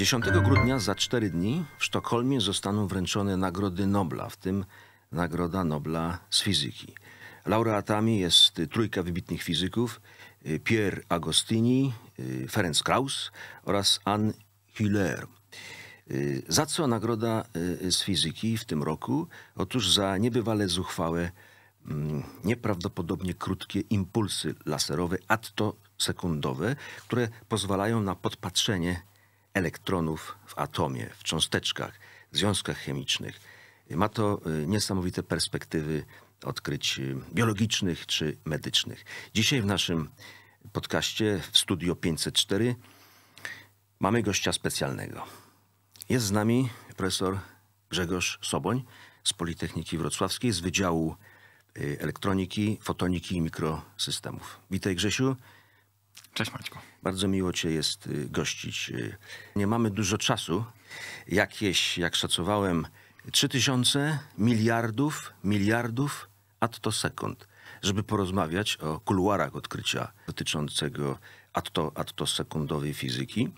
10 grudnia za cztery dni w Sztokholmie zostaną wręczone Nagrody Nobla, w tym Nagroda Nobla z fizyki. Laureatami jest trójka wybitnych fizyków y, Pierre Agostini, y, Ferenc Krauss oraz Anne Hiller. Y, za co nagroda z fizyki w tym roku? Otóż za niebywale zuchwałe, mm, nieprawdopodobnie krótkie impulsy laserowe, atto sekundowe, które pozwalają na podpatrzenie elektronów w atomie, w cząsteczkach, w związkach chemicznych. Ma to y, niesamowite perspektywy odkryć y, biologicznych czy medycznych. Dzisiaj w naszym podcaście w Studio 504 mamy gościa specjalnego. Jest z nami profesor Grzegorz Soboń z Politechniki Wrocławskiej z Wydziału y, Elektroniki, Fotoniki i Mikrosystemów. Witaj Grzesiu. Cześć Maćku. Bardzo miło Cię jest y, gościć. Y, nie mamy dużo czasu. Jakieś, jak szacowałem, 3000 miliardów, miliardów, atto sekund, żeby porozmawiać o kuluarach odkrycia dotyczącego atto, atto sekundowej fizyki.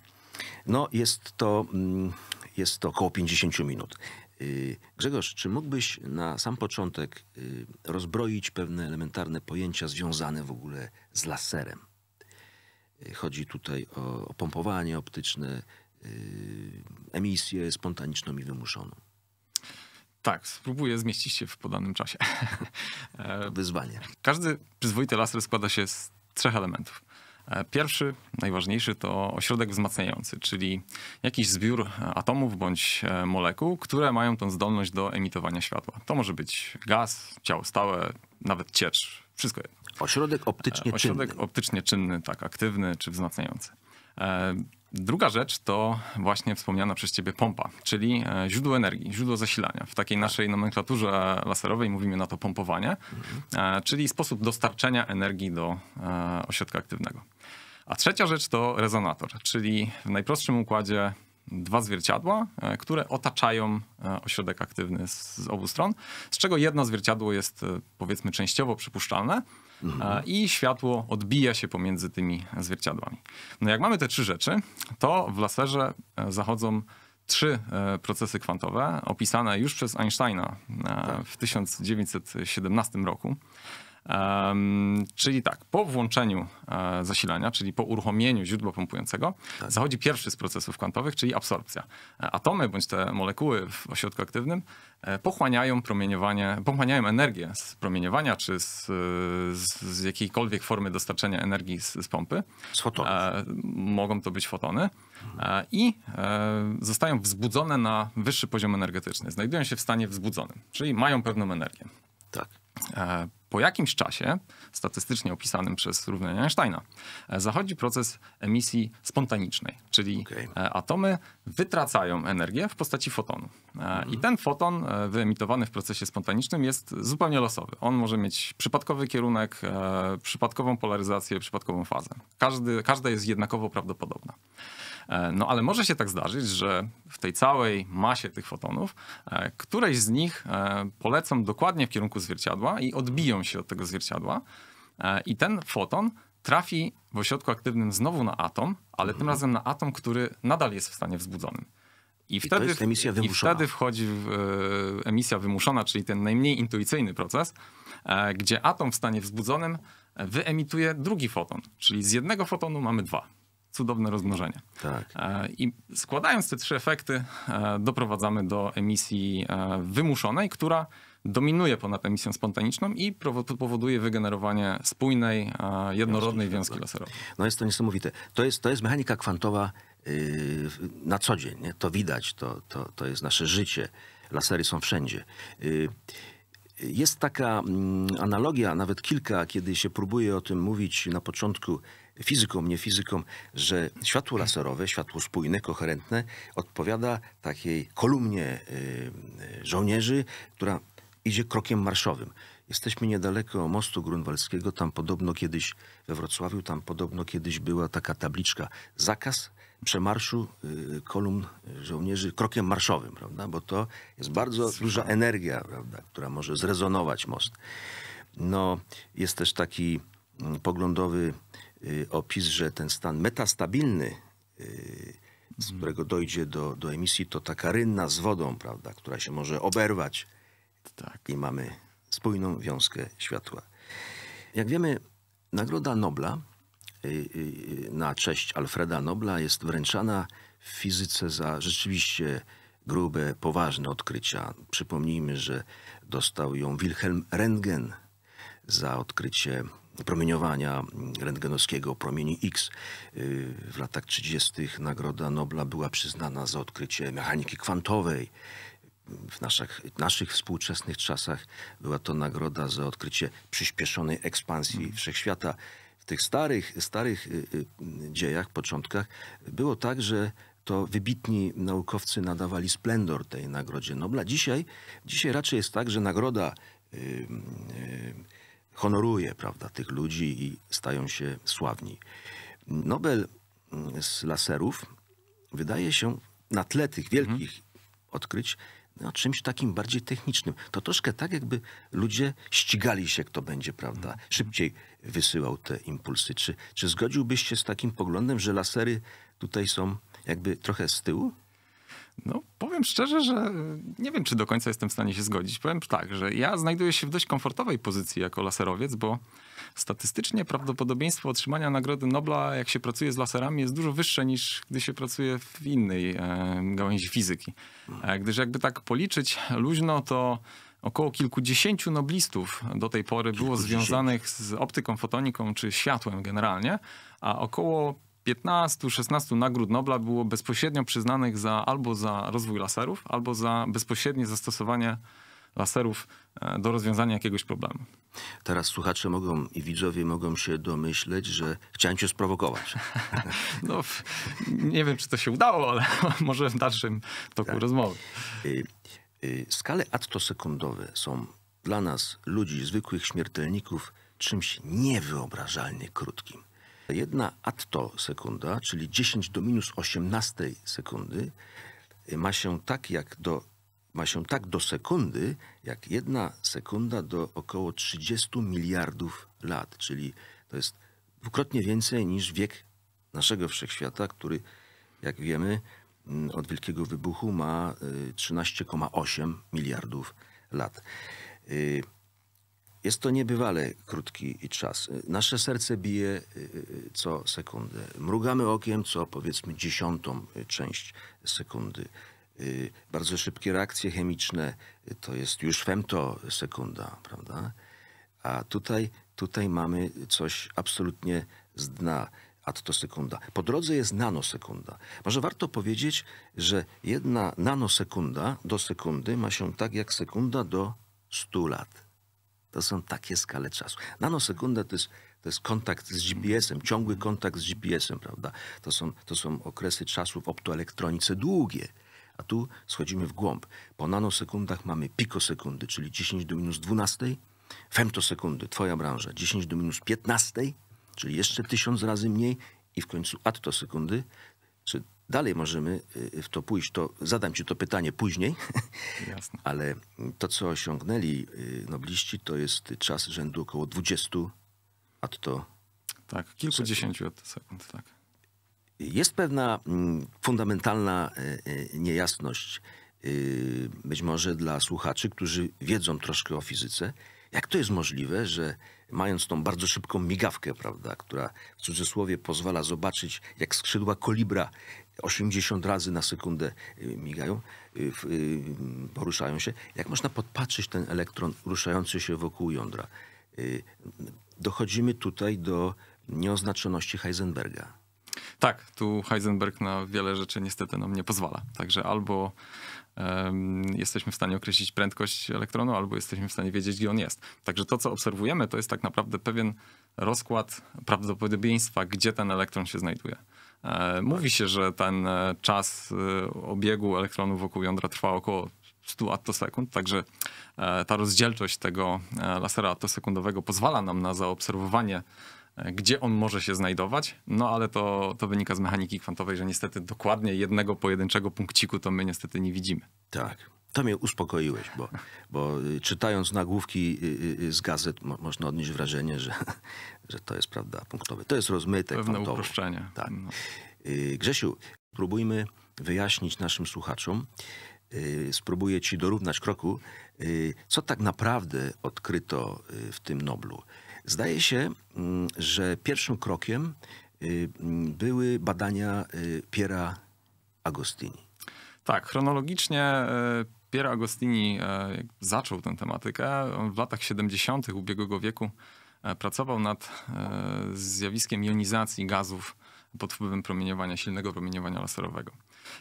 No jest to, mm, jest to około 50 minut. Y, Grzegorz, czy mógłbyś na sam początek rozbroić pewne elementarne pojęcia związane w ogóle z laserem? Chodzi tutaj o, o pompowanie optyczne, yy, emisję spontaniczną i wymuszoną. Tak, spróbuję zmieścić się w podanym czasie. Wyzwanie. Każdy przyzwoity laser składa się z trzech elementów. E, pierwszy, najważniejszy to ośrodek wzmacniający, czyli jakiś zbiór atomów bądź e, molekuł, które mają tą zdolność do emitowania światła. To może być gaz, ciało stałe, nawet ciecz, wszystko jedno. Ośrodek optycznie e, czynny. Ośrodek optycznie czynny, tak, aktywny czy wzmacniający. E, druga rzecz to właśnie wspomniana przez ciebie pompa, czyli e, źródło energii, źródło zasilania. W takiej tak. naszej nomenklaturze laserowej mówimy na to pompowanie, mhm. czyli sposób dostarczenia energii do ośrodka aktywnego. A trzecia rzecz to rezonator, czyli w najprostszym układzie dwa zwierciadła, które otaczają ośrodek aktywny z, obu stron, z czego jedno zwierciadło jest powiedzmy częściowo przypuszczalne, mhm. i światło odbija się pomiędzy tymi zwierciadłami. No jak mamy te trzy rzeczy, to w laserze e, zachodzą trzy e, procesy kwantowe opisane już przez Einsteina e, w 1917 roku. Um, czyli tak, po włączeniu e, zasilania, czyli po uruchomieniu źródła pompującego, tak. zachodzi pierwszy z procesów kwantowych, czyli absorpcja. E, atomy bądź te molekuły w ośrodku aktywnym e, pochłaniają promieniowanie, pochłaniają energię z promieniowania czy z, e, z, z jakiejkolwiek formy dostarczenia energii z, z pompy. Z fotonów. E, mogą to być fotony. Mhm. I zostają wzbudzone na wyższy poziom energetyczny. Znajdują się w stanie wzbudzonym, czyli mają pewną energię. Tak po jakimś czasie, statystycznie opisanym przez równania Einsteina, e, zachodzi proces emisji spontanicznej, czyli okay. E, atomy wytracają energię w postaci fotonu. E, I ten foton wyemitowany w procesie spontanicznym jest zupełnie losowy. On może mieć przypadkowy kierunek, przypadkową polaryzację, przypadkową fazę. Każdy, każda jest jednakowo prawdopodobna. No ale może się tak zdarzyć, że w tej całej masie tych fotonów, któreś z nich polecą dokładnie w kierunku zwierciadła i odbiją się od tego zwierciadła e, i ten foton trafi w ośrodku aktywnym znowu na atom, ale mhm. tym razem na atom, który nadal jest w stanie wzbudzonym. I, I wtedy, I wtedy wchodzi w, e, emisja wymuszona, czyli ten najmniej intuicyjny proces, e, gdzie atom w stanie wzbudzonym wyemituje drugi foton, czyli z jednego fotonu mamy dwa. Cudowne rozmnożenie. Tak. E, I składając te trzy efekty, e, doprowadzamy do emisji e, wymuszonej, która dominuje ponad emisją spontaniczną i powoduje wygenerowanie spójnej, jednorodnej wiązki tak. laserowej. No jest to niesamowite. To jest, to jest mechanika kwantowa yy, na co dzień. Nie? To widać, to, to, to jest nasze życie. Lasery są wszędzie. Yy, jest taka mm, analogia, nawet kilka, kiedy się próbuje o tym mówić na początku fizykom, nie fizykom, że światło laserowe, światło spójne, koherentne odpowiada takiej kolumnie yy, żołnierzy, która idzie krokiem marszowym. Jesteśmy niedaleko mostu grunwaldzkiego, tam podobno kiedyś we Wrocławiu, tam podobno kiedyś była taka tabliczka zakaz przemarszu y, kolumn żołnierzy krokiem marszowym, prawda? Bo to jest bardzo duża energia, prawda? która może zrezonować most. No, jest też taki mm, poglądowy y, opis, że ten stan metastabilny y, z mhm. którego dojdzie do, do emisji, to taka rynna z wodą, prawda, która się może oberwać tak. I mamy spójną wiązkę światła. Jak wiemy, Nagroda Nobla y, y, na cześć Alfreda Nobla jest wręczana w fizyce za rzeczywiście grube, poważne odkrycia. Przypomnijmy, że dostał ją Wilhelm Rentgen za odkrycie promieniowania rentgenowskiego promieni X. Y, w latach 30. Nagroda Nobla była przyznana za odkrycie mechaniki kwantowej, w naszych, naszych współczesnych czasach była to nagroda za odkrycie przyspieszonej ekspansji mhm. wszechświata. W tych starych, starych y, y, dziejach, początkach było tak, że to wybitni naukowcy nadawali splendor tej Nagrodzie Nobla. Dzisiaj, dzisiaj raczej jest tak, że nagroda y, honoruje prawda, tych ludzi i stają się sławni. Nobel mm, z laserów wydaje się na tle tych wielkich mhm. odkryć no, czymś takim bardziej technicznym. To troszkę tak, jakby ludzie ścigali się, kto będzie, prawda, szybciej wysyłał te impulsy. Czy, czy zgodziłbyś się z takim poglądem, że lasery tutaj są jakby trochę z tyłu? No, powiem szczerze, że nie wiem, czy do końca jestem w stanie się zgodzić. Powiem tak, że ja znajduję się w dość komfortowej pozycji jako laserowiec, bo statystycznie prawdopodobieństwo otrzymania Nagrody Nobla, jak się pracuje z laserami, jest dużo wyższe niż gdy się pracuje w innej e, gałęzi fizyki. E, gdyż jakby tak policzyć luźno, to około kilkudziesięciu noblistów do tej pory było związanych z optyką, fotoniką czy światłem generalnie, a około 15-16 nagród Nobla było bezpośrednio przyznanych za, albo za rozwój laserów, albo za bezpośrednie zastosowanie laserów e, do rozwiązania jakiegoś problemu. Teraz słuchacze mogą i widzowie mogą się domyśleć, że chciałem cię sprowokować. no, nie wiem, czy to się udało, ale może w dalszym toku tak. rozmowy. Y, y, skale attosekundowe są dla nas, ludzi, zwykłych śmiertelników, czymś niewyobrażalnie krótkim. Jedna atto sekunda, czyli 10 do minus 18 sekundy, y, ma się tak jak do, ma się tak do sekundy, jak jedna sekunda do około 30 miliardów lat, czyli to jest dwukrotnie więcej niż wiek naszego wszechświata, który, jak wiemy, mm, od Wielkiego Wybuchu ma 13,8 y, miliardów lat. Y, jest to niebywale krótki czas. Nasze serce bije y, y, co sekundę. Mrugamy okiem co powiedzmy dziesiątą część sekundy. Y, bardzo szybkie reakcje chemiczne to jest już femtosekunda, prawda? A tutaj, tutaj mamy coś absolutnie z dna a to, to sekunda. Po drodze jest nanosekunda. Może warto powiedzieć, że jedna nanosekunda do sekundy ma się tak jak sekunda do 100 lat to są takie skale czasu. Nanosekunda to jest, to jest kontakt z GPS-em, ciągły kontakt z GPS-em, prawda? To są, to są okresy czasu w optoelektronice długie. A tu schodzimy w głąb. Po nanosekundach mamy pikosekundy, czyli 10 do minus 12, femtosekundy, twoja branża, 10 do minus 15, czyli jeszcze tysiąc razy mniej i w końcu attosekundy, czy dalej możemy y, w to pójść. To zadam ci to pytanie później, Jasne. ale to, co osiągnęli y, nobliści, to jest czas rzędu około 20, a to. Tak, kilkudziesięciu sekund, sekund tak. Jest pewna mm, fundamentalna y, niejasność, być może dla słuchaczy, którzy wiedzą troszkę o fizyce, jak to jest możliwe, że mając tą bardzo szybką migawkę, prawda, która w cudzysłowie pozwala zobaczyć, jak skrzydła kolibra 80 razy na sekundę y, migają, y, y, poruszają się, jak można podpatrzeć ten elektron ruszający się wokół jądra? Dochodzimy tutaj do nieoznaczoności Heisenberga. Tak, tu Heisenberg na wiele rzeczy niestety nam nie pozwala. Także albo um, jesteśmy w stanie określić prędkość elektronu, albo jesteśmy w stanie wiedzieć, gdzie on jest. Także to, co obserwujemy, to jest tak naprawdę pewien rozkład prawdopodobieństwa, gdzie ten elektron się znajduje. E, mówi się, że ten e, czas e, obiegu elektronu wokół jądra trwa około 100 attosekund. także ta rozdzielczość tego lasera attosekundowego pozwala nam na zaobserwowanie E, gdzie on może się znajdować, no ale to, to wynika z mechaniki kwantowej, że niestety dokładnie jednego pojedynczego punkciku to my niestety nie widzimy. Tak. To mnie uspokoiłeś, bo, bo y, czytając nagłówki y, y, z gazet mo można odnieść wrażenie, że, że to jest prawda punktowe. To jest rozmyte Pewne kwantowe. uproszczenie. Tak. No. Grzesiu, próbujmy wyjaśnić naszym słuchaczom, spróbuję ci dorównać kroku, co tak naprawdę odkryto w tym Noblu. Zdaje się, mm, że pierwszym krokiem y, były badania y, Piera Agostini. Tak, chronologicznie y, Piero Agostini zaczął tę tematykę. On w latach 70. ubiegłego wieku e, pracował nad e, zjawiskiem jonizacji gazów pod wpływem promieniowania, silnego promieniowania laserowego.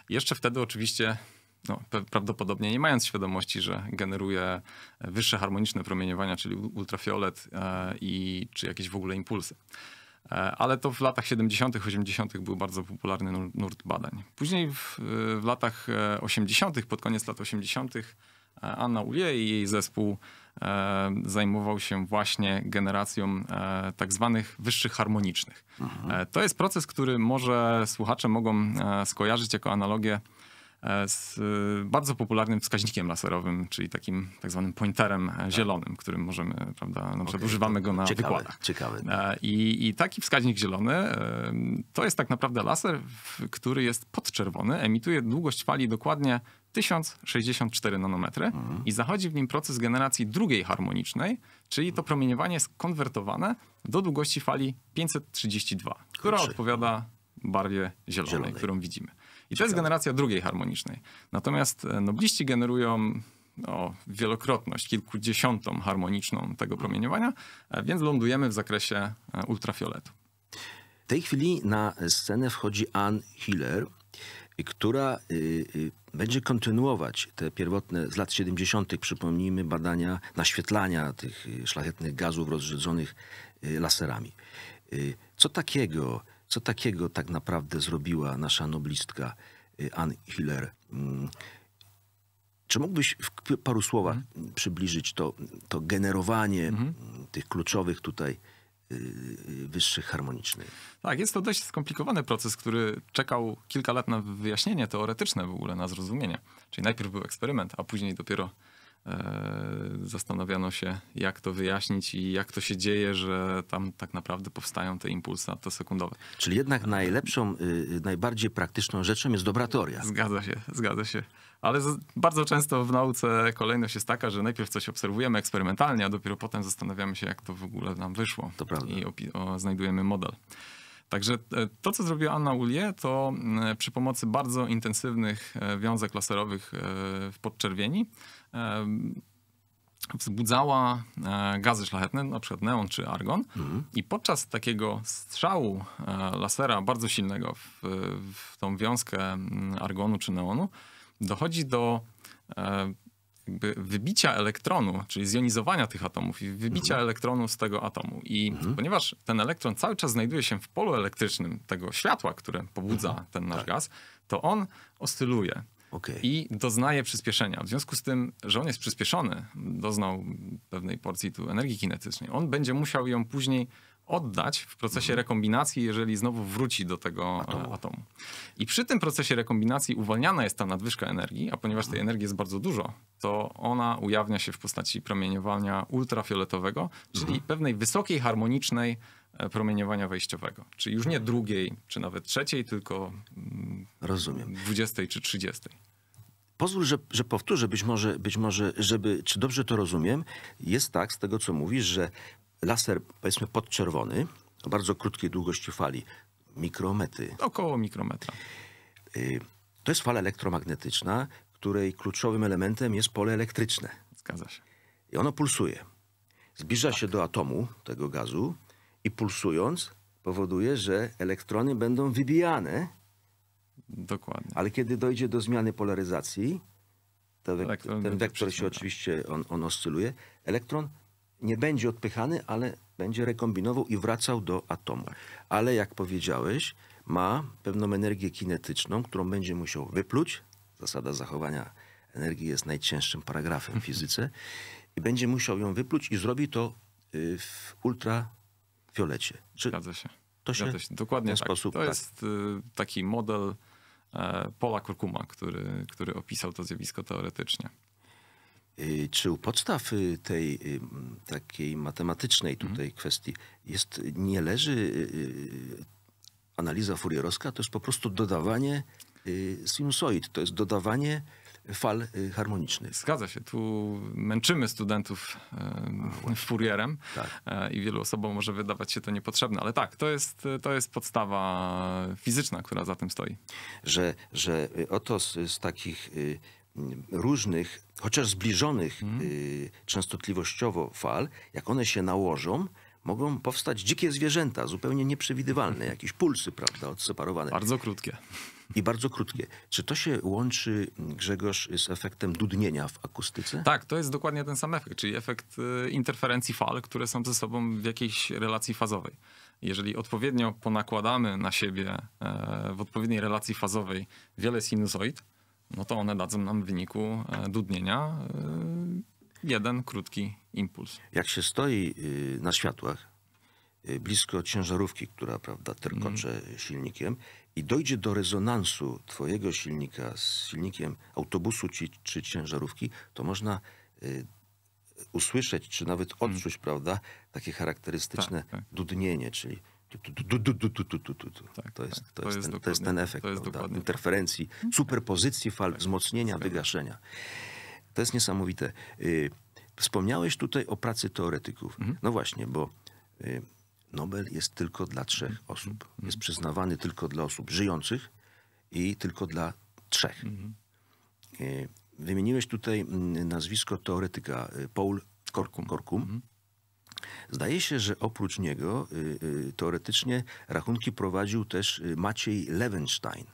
Jeszcze wtedy oczywiście no, prawdopodobnie nie mając świadomości, że generuje wyższe harmoniczne promieniowania, czyli ultrafiolet e, i czy jakieś w ogóle impulsy. E, ale to w latach 70., 80. był bardzo popularny nurt badań. Później w, w latach 80., e, pod koniec lat 80., Anna Ulie i jej zespół zajmował się właśnie generacją tak zwanych wyższych harmonicznych. Aha. Mhm. To jest proces, który może słuchacze mogą skojarzyć jako analogię E, z e, bardzo popularnym wskaźnikiem laserowym, czyli takim tak zwanym pointerem tak. zielonym, którym możemy, prawda, na przykład okay, używamy go na ciekawe, wykładach. Ciekawy. E, I, I, taki wskaźnik zielony to jest tak naprawdę laser, który jest podczerwony, emituje długość fali dokładnie 1064 nanometry mhm. i zachodzi w nim proces generacji drugiej harmonicznej, czyli to promieniowanie jest konwertowane do długości fali 532, która odpowiada barwie zielonej, zielonej, którą widzimy. I to jest generacja drugiej harmonicznej. Natomiast e, nobliści generują no, wielokrotność, kilkudziesiątą harmoniczną tego promieniowania, e, więc lądujemy w zakresie e, ultrafioletu. W tej chwili na scenę wchodzi Ann Hiller, która y, y, będzie kontynuować te pierwotne z lat 70., przypomnijmy, badania naświetlania tych y, szlachetnych gazów rozrzedzonych laserami. Co takiego co takiego tak naprawdę zrobiła nasza noblistka y, Ann Hiller? Mm. Czy mógłbyś w paru słowach mhm. przybliżyć to, to generowanie mhm. tych kluczowych tutaj y, y, wyższych harmonicznych. Tak, jest to dość skomplikowany proces, który czekał kilka lat na wyjaśnienie teoretyczne w ogóle, na zrozumienie. Czyli najpierw był eksperyment, a później dopiero E, zastanawiano się, jak to wyjaśnić i jak to się dzieje, że tam tak naprawdę powstają te impulsy sekundowe. Czyli jednak najlepszą, y, y, najbardziej praktyczną rzeczą jest dobra teoria. Zgadza się, zgadza się. Ale bardzo często w nauce kolejność jest taka, że najpierw coś obserwujemy eksperymentalnie, a dopiero potem zastanawiamy się, jak to w ogóle nam wyszło. To prawda. I znajdujemy model. Także e, to, co zrobiła Anna Ulie, to przy pomocy bardzo intensywnych e, wiązek laserowych w podczerwieni wzbudzała e, gazy szlachetne, na przykład neon czy argon. Mhm. I podczas takiego strzału e, lasera bardzo silnego w, w tą wiązkę mm, argonu czy neonu dochodzi do e, wybicia elektronu, czyli zjonizowania tych atomów i wybicia mhm. elektronu z tego atomu. I mhm. ponieważ ten elektron cały czas znajduje się w polu elektrycznym tego światła, które pobudza mhm. ten nasz tak. gaz, to on oscyluje. Okay. I doznaje przyspieszenia. W związku z tym, że on jest przyspieszony, doznał pewnej porcji tu energii kinetycznej, on będzie musiał ją później oddać w procesie mhm. rekombinacji, jeżeli znowu wróci do tego atomu. atomu. I przy tym procesie rekombinacji uwalniana jest ta nadwyżka energii, a ponieważ tej mhm. energii jest bardzo dużo, to ona ujawnia się w postaci promieniowania ultrafioletowego, czyli mhm. pewnej wysokiej harmonicznej e, promieniowania wejściowego. Czyli już nie drugiej, czy nawet trzeciej, tylko Rozumiem. 20 czy 30. Pozwól, że, że powtórzę, być może, być może, żeby, czy dobrze to rozumiem, jest tak z tego, co mówisz, że laser, powiedzmy podczerwony, o bardzo krótkiej długości fali, mikromety. Około mikrometra. Y, to jest fala elektromagnetyczna, której kluczowym elementem jest pole elektryczne. Zgadza się. I ono pulsuje. Zbliża tak. się do atomu tego gazu i pulsując powoduje, że elektrony będą wybijane Dokładnie. Ale kiedy dojdzie do zmiany polaryzacji, ten wektor się oczywiście, on, on oscyluje, elektron nie będzie odpychany, ale będzie rekombinował i wracał do atomu. Tak. Ale jak powiedziałeś, ma pewną energię kinetyczną, którą będzie musiał wypluć. Zasada zachowania energii jest najcięższym paragrafem w fizyce. I będzie musiał ją wypluć i zrobi to y, w ultrafiolecie. Czy Zgadza się. To się, Zgadza się. Dokładnie w ten tak. sposób. To tak. jest y, taki model E, Pola Kurkuma, który, który opisał to zjawisko teoretycznie. E, czy u podstaw y, tej y, takiej matematycznej mhm. tutaj kwestii jest, nie leży y, analiza furierowska, to jest po prostu dodawanie sinusoid, to jest dodawanie fal y, harmonicznych. Zgadza się, tu męczymy studentów w y, furierem tak. Y, i wielu osobom może wydawać się to niepotrzebne, ale tak, to jest, to jest podstawa fizyczna, która za tym stoi. Że, że oto z, z takich różnych, chociaż zbliżonych mhm. częstotliwościowo fal, jak one się nałożą, mogą powstać dzikie zwierzęta, zupełnie nieprzewidywalne, jakieś pulsy, prawda, odseparowane. Bardzo krótkie. I bardzo krótkie. Czy to się łączy, Grzegorz, z efektem dudnienia w akustyce? Tak, to jest dokładnie ten sam efekt, czyli efekt y, interferencji fal, które są ze sobą w jakiejś relacji fazowej. Jeżeli odpowiednio ponakładamy na siebie e, w odpowiedniej relacji fazowej wiele sinusoid, no to one dadzą nam w wyniku e, dudnienia e, jeden krótki impuls. Jak się stoi na światłach, blisko ciężarówki, która prawda, terkocze mm. silnikiem i dojdzie do rezonansu twojego silnika z silnikiem autobusu czy, czy ciężarówki, to można usłyszeć, czy nawet odczuć, mm. prawda, takie charakterystyczne tak, tak. dudnienie, czyli to jest, to, jest ten, to jest ten efekt interferencji, superpozycji fal, tak. wzmocnienia, wygaszenia. To jest niesamowite. Y, wspomniałeś tutaj o pracy teoretyków. Mhm. No właśnie, bo y, Nobel jest tylko dla trzech mhm. osób. Mhm. Jest przyznawany tylko dla osób żyjących i tylko dla trzech. Y, wymieniłeś tutaj mm, nazwisko teoretyka Paul Korkum. Korkum. Zdaje się, że oprócz niego teoretycznie rachunki prowadził też Maciej Lewenstein.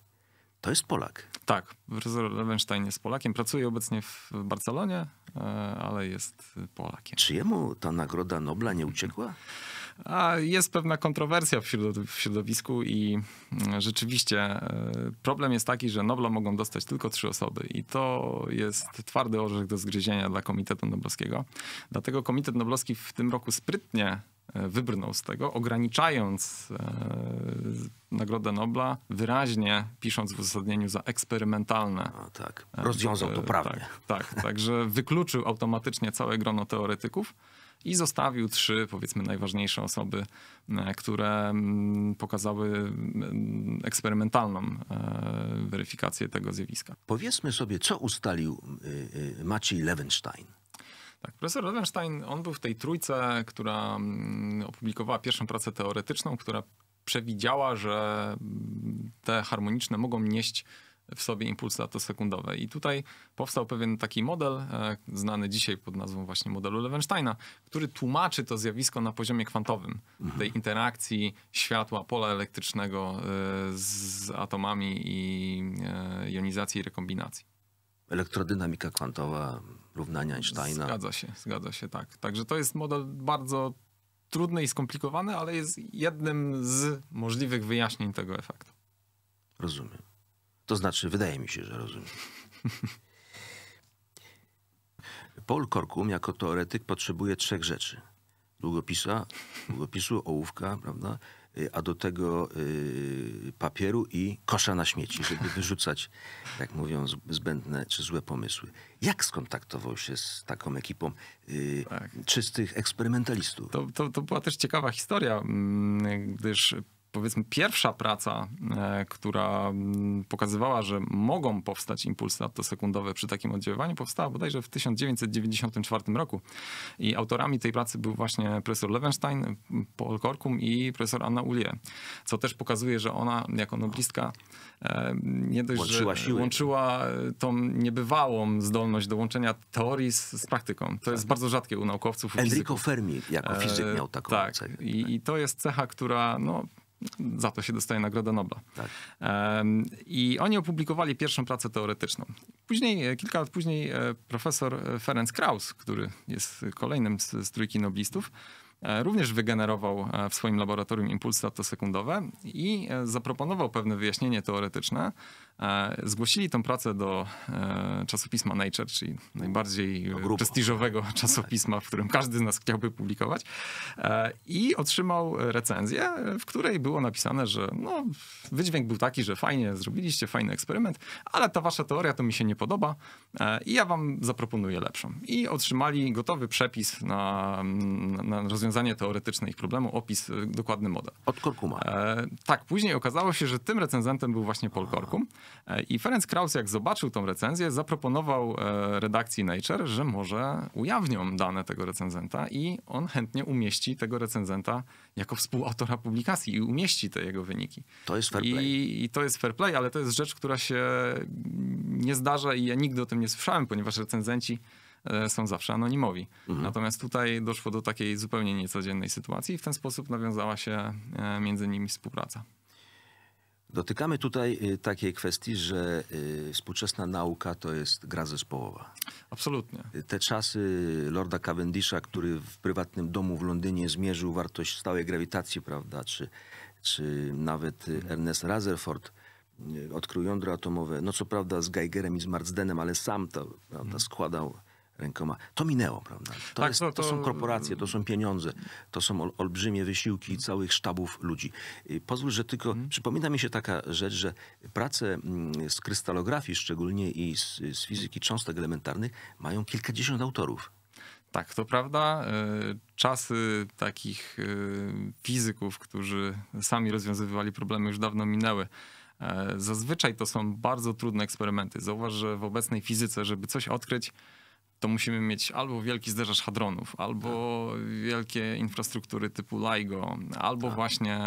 To jest Polak. Tak, profesor Lewenstein jest Polakiem. Pracuje obecnie w Barcelonie, e, ale jest Polakiem. Czy jemu ta Nagroda Nobla nie uciekła? A jest pewna kontrowersja w środowisku i mm, rzeczywiście e, problem jest taki, że Nobla mogą dostać tylko trzy osoby i to jest twardy orzech do zgryzienia dla Komitetu Noblowskiego. Dlatego Komitet Noblowski w tym roku sprytnie E, wybrnął z tego, ograniczając e, Nagrodę Nobla, wyraźnie pisząc w uzasadnieniu za eksperymentalne. A, tak, rozwiązał to e, prawnie. Tak, tak także wykluczył automatycznie całe grono teoretyków i zostawił trzy, powiedzmy, najważniejsze osoby, które mm, pokazały mm, eksperymentalną weryfikację tego zjawiska. Powiedzmy sobie, co ustalił y, y, Maciej Lewenstein. Tak, profesor Lewenstein, on był w tej trójce, która mm, opublikowała pierwszą pracę teoretyczną, która przewidziała, że mm, te harmoniczne mogą nieść w sobie impulsy latosekundowe. I tutaj powstał pewien taki model, e, znany dzisiaj pod nazwą właśnie modelu Lewensteina, który tłumaczy to zjawisko na poziomie kwantowym, mhm. tej interakcji światła, pola elektrycznego e, z atomami i e, jonizacji i rekombinacji. Elektrodynamika kwantowa równania Einsteina. Zgadza się, zgadza się, tak. Także to jest model bardzo trudny i skomplikowany, ale jest jednym z możliwych wyjaśnień tego efektu. Rozumiem. To znaczy, wydaje mi się, że rozumiem. Paul Korkum jako teoretyk potrzebuje trzech rzeczy. Długopisa, długopisu, ołówka, prawda? Y, a do tego y, papieru i kosza na śmieci, żeby wyrzucać, jak mówią, zbędne czy złe pomysły. Jak skontaktował się z taką ekipą y, tak. czystych eksperymentalistów? To, to, to była też ciekawa historia, mm, gdyż powiedzmy pierwsza praca, e, która mm, pokazywała, że mogą powstać impulsy atosekundowe przy takim oddziaływaniu, powstała bodajże w 1994 roku. I autorami tej pracy był właśnie profesor Lewenstein, Paul Korkum i profesor Anna Ulie, co też pokazuje, że ona jako noblistka e, nie dość, łączyła że siły. łączyła e, tą niebywałą zdolność do łączenia teorii z, z praktyką. To tak. jest bardzo rzadkie u naukowców. Enrico Fermi jako fizyk miał taką tak. cechę. I, I to jest cecha, która no, za to się dostaje Nagrodę Nobla. Tak. I oni opublikowali pierwszą pracę teoretyczną. Później, e, kilka lat później, e, profesor e, Ferenc Kraus, który jest kolejnym z, z trójki noblistów, również wygenerował w swoim laboratorium impulsy latosekundowe i zaproponował pewne wyjaśnienie teoretyczne, E, zgłosili tą pracę do e, czasopisma Nature, czyli najbardziej prestiżowego tak. czasopisma, w którym każdy z nas chciałby publikować. E, I otrzymał recenzję, w której było napisane, że no, wydźwięk był taki, że fajnie zrobiliście, fajny eksperyment, ale ta wasza teoria to mi się nie podoba i ja wam zaproponuję lepszą. I otrzymali gotowy przepis na, na rozwiązanie teoretyczne ich problemu, opis, dokładny model. Od Korkuma. Tak, później okazało się, że tym recenzentem był właśnie Paul Korkum. Aha. E, I Ferenc Kraus, jak zobaczył tą recenzję, zaproponował e, redakcji Nature, że może ujawnią dane tego recenzenta i on chętnie umieści tego recenzenta jako współautora publikacji i umieści te jego wyniki. To jest fair play. I, i to jest fair play, ale to jest rzecz, która się nie zdarza i ja nigdy o tym nie słyszałem, ponieważ recenzenci e, są zawsze anonimowi. Mhm. Natomiast tutaj doszło do takiej zupełnie niecodziennej sytuacji i w ten sposób nawiązała się między nimi współpraca. Dotykamy tutaj y, takiej kwestii, że y, współczesna nauka to jest gra zespołowa. Absolutnie. Y, te czasy Lorda Cavendisha, który w prywatnym domu w Londynie zmierzył wartość stałej grawitacji, prawda, czy, czy nawet mhm. Ernest Rutherford odkrył jądro atomowe, no co prawda z Geigerem i z Marsdenem, ale sam to prawda, mhm. składał rękoma. To minęło, prawda? To, tak, jest, no to... to... są korporacje, to są pieniądze, to są olbrzymie wysiłki całych sztabów ludzi. Y, pozwól, że tylko hmm. przypomina mi się taka rzecz, że prace mm, z krystalografii szczególnie i z, z fizyki cząstek elementarnych mają kilkadziesiąt autorów. Tak, to prawda. Y, czasy takich y, fizyków, którzy sami rozwiązywali problemy, już dawno minęły. E, zazwyczaj to są bardzo trudne eksperymenty. Zauważ, że w obecnej fizyce, żeby coś odkryć, to musimy mieć albo wielki zderzacz hadronów, albo wielkie infrastruktury typu LIGO, albo tak. właśnie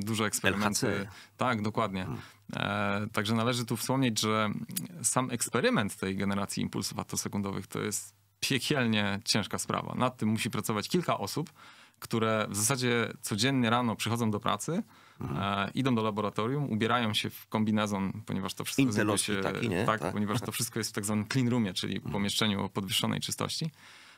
duże eksperymenty. LHC. Tak, dokładnie. Hmm. E, także należy tu wspomnieć, że sam eksperyment tej generacji impulsów atosekundowych to jest piekielnie ciężka sprawa. Nad tym musi pracować kilka osób, które w zasadzie codziennie rano przychodzą do pracy, E, idą do laboratorium, ubierają się w kombinezon, ponieważ to wszystko się, taki, nie? Tak, tak, ponieważ to wszystko jest w tak zwanym clean roomie, czyli mhm. pomieszczeniu o podwyższonej czystości.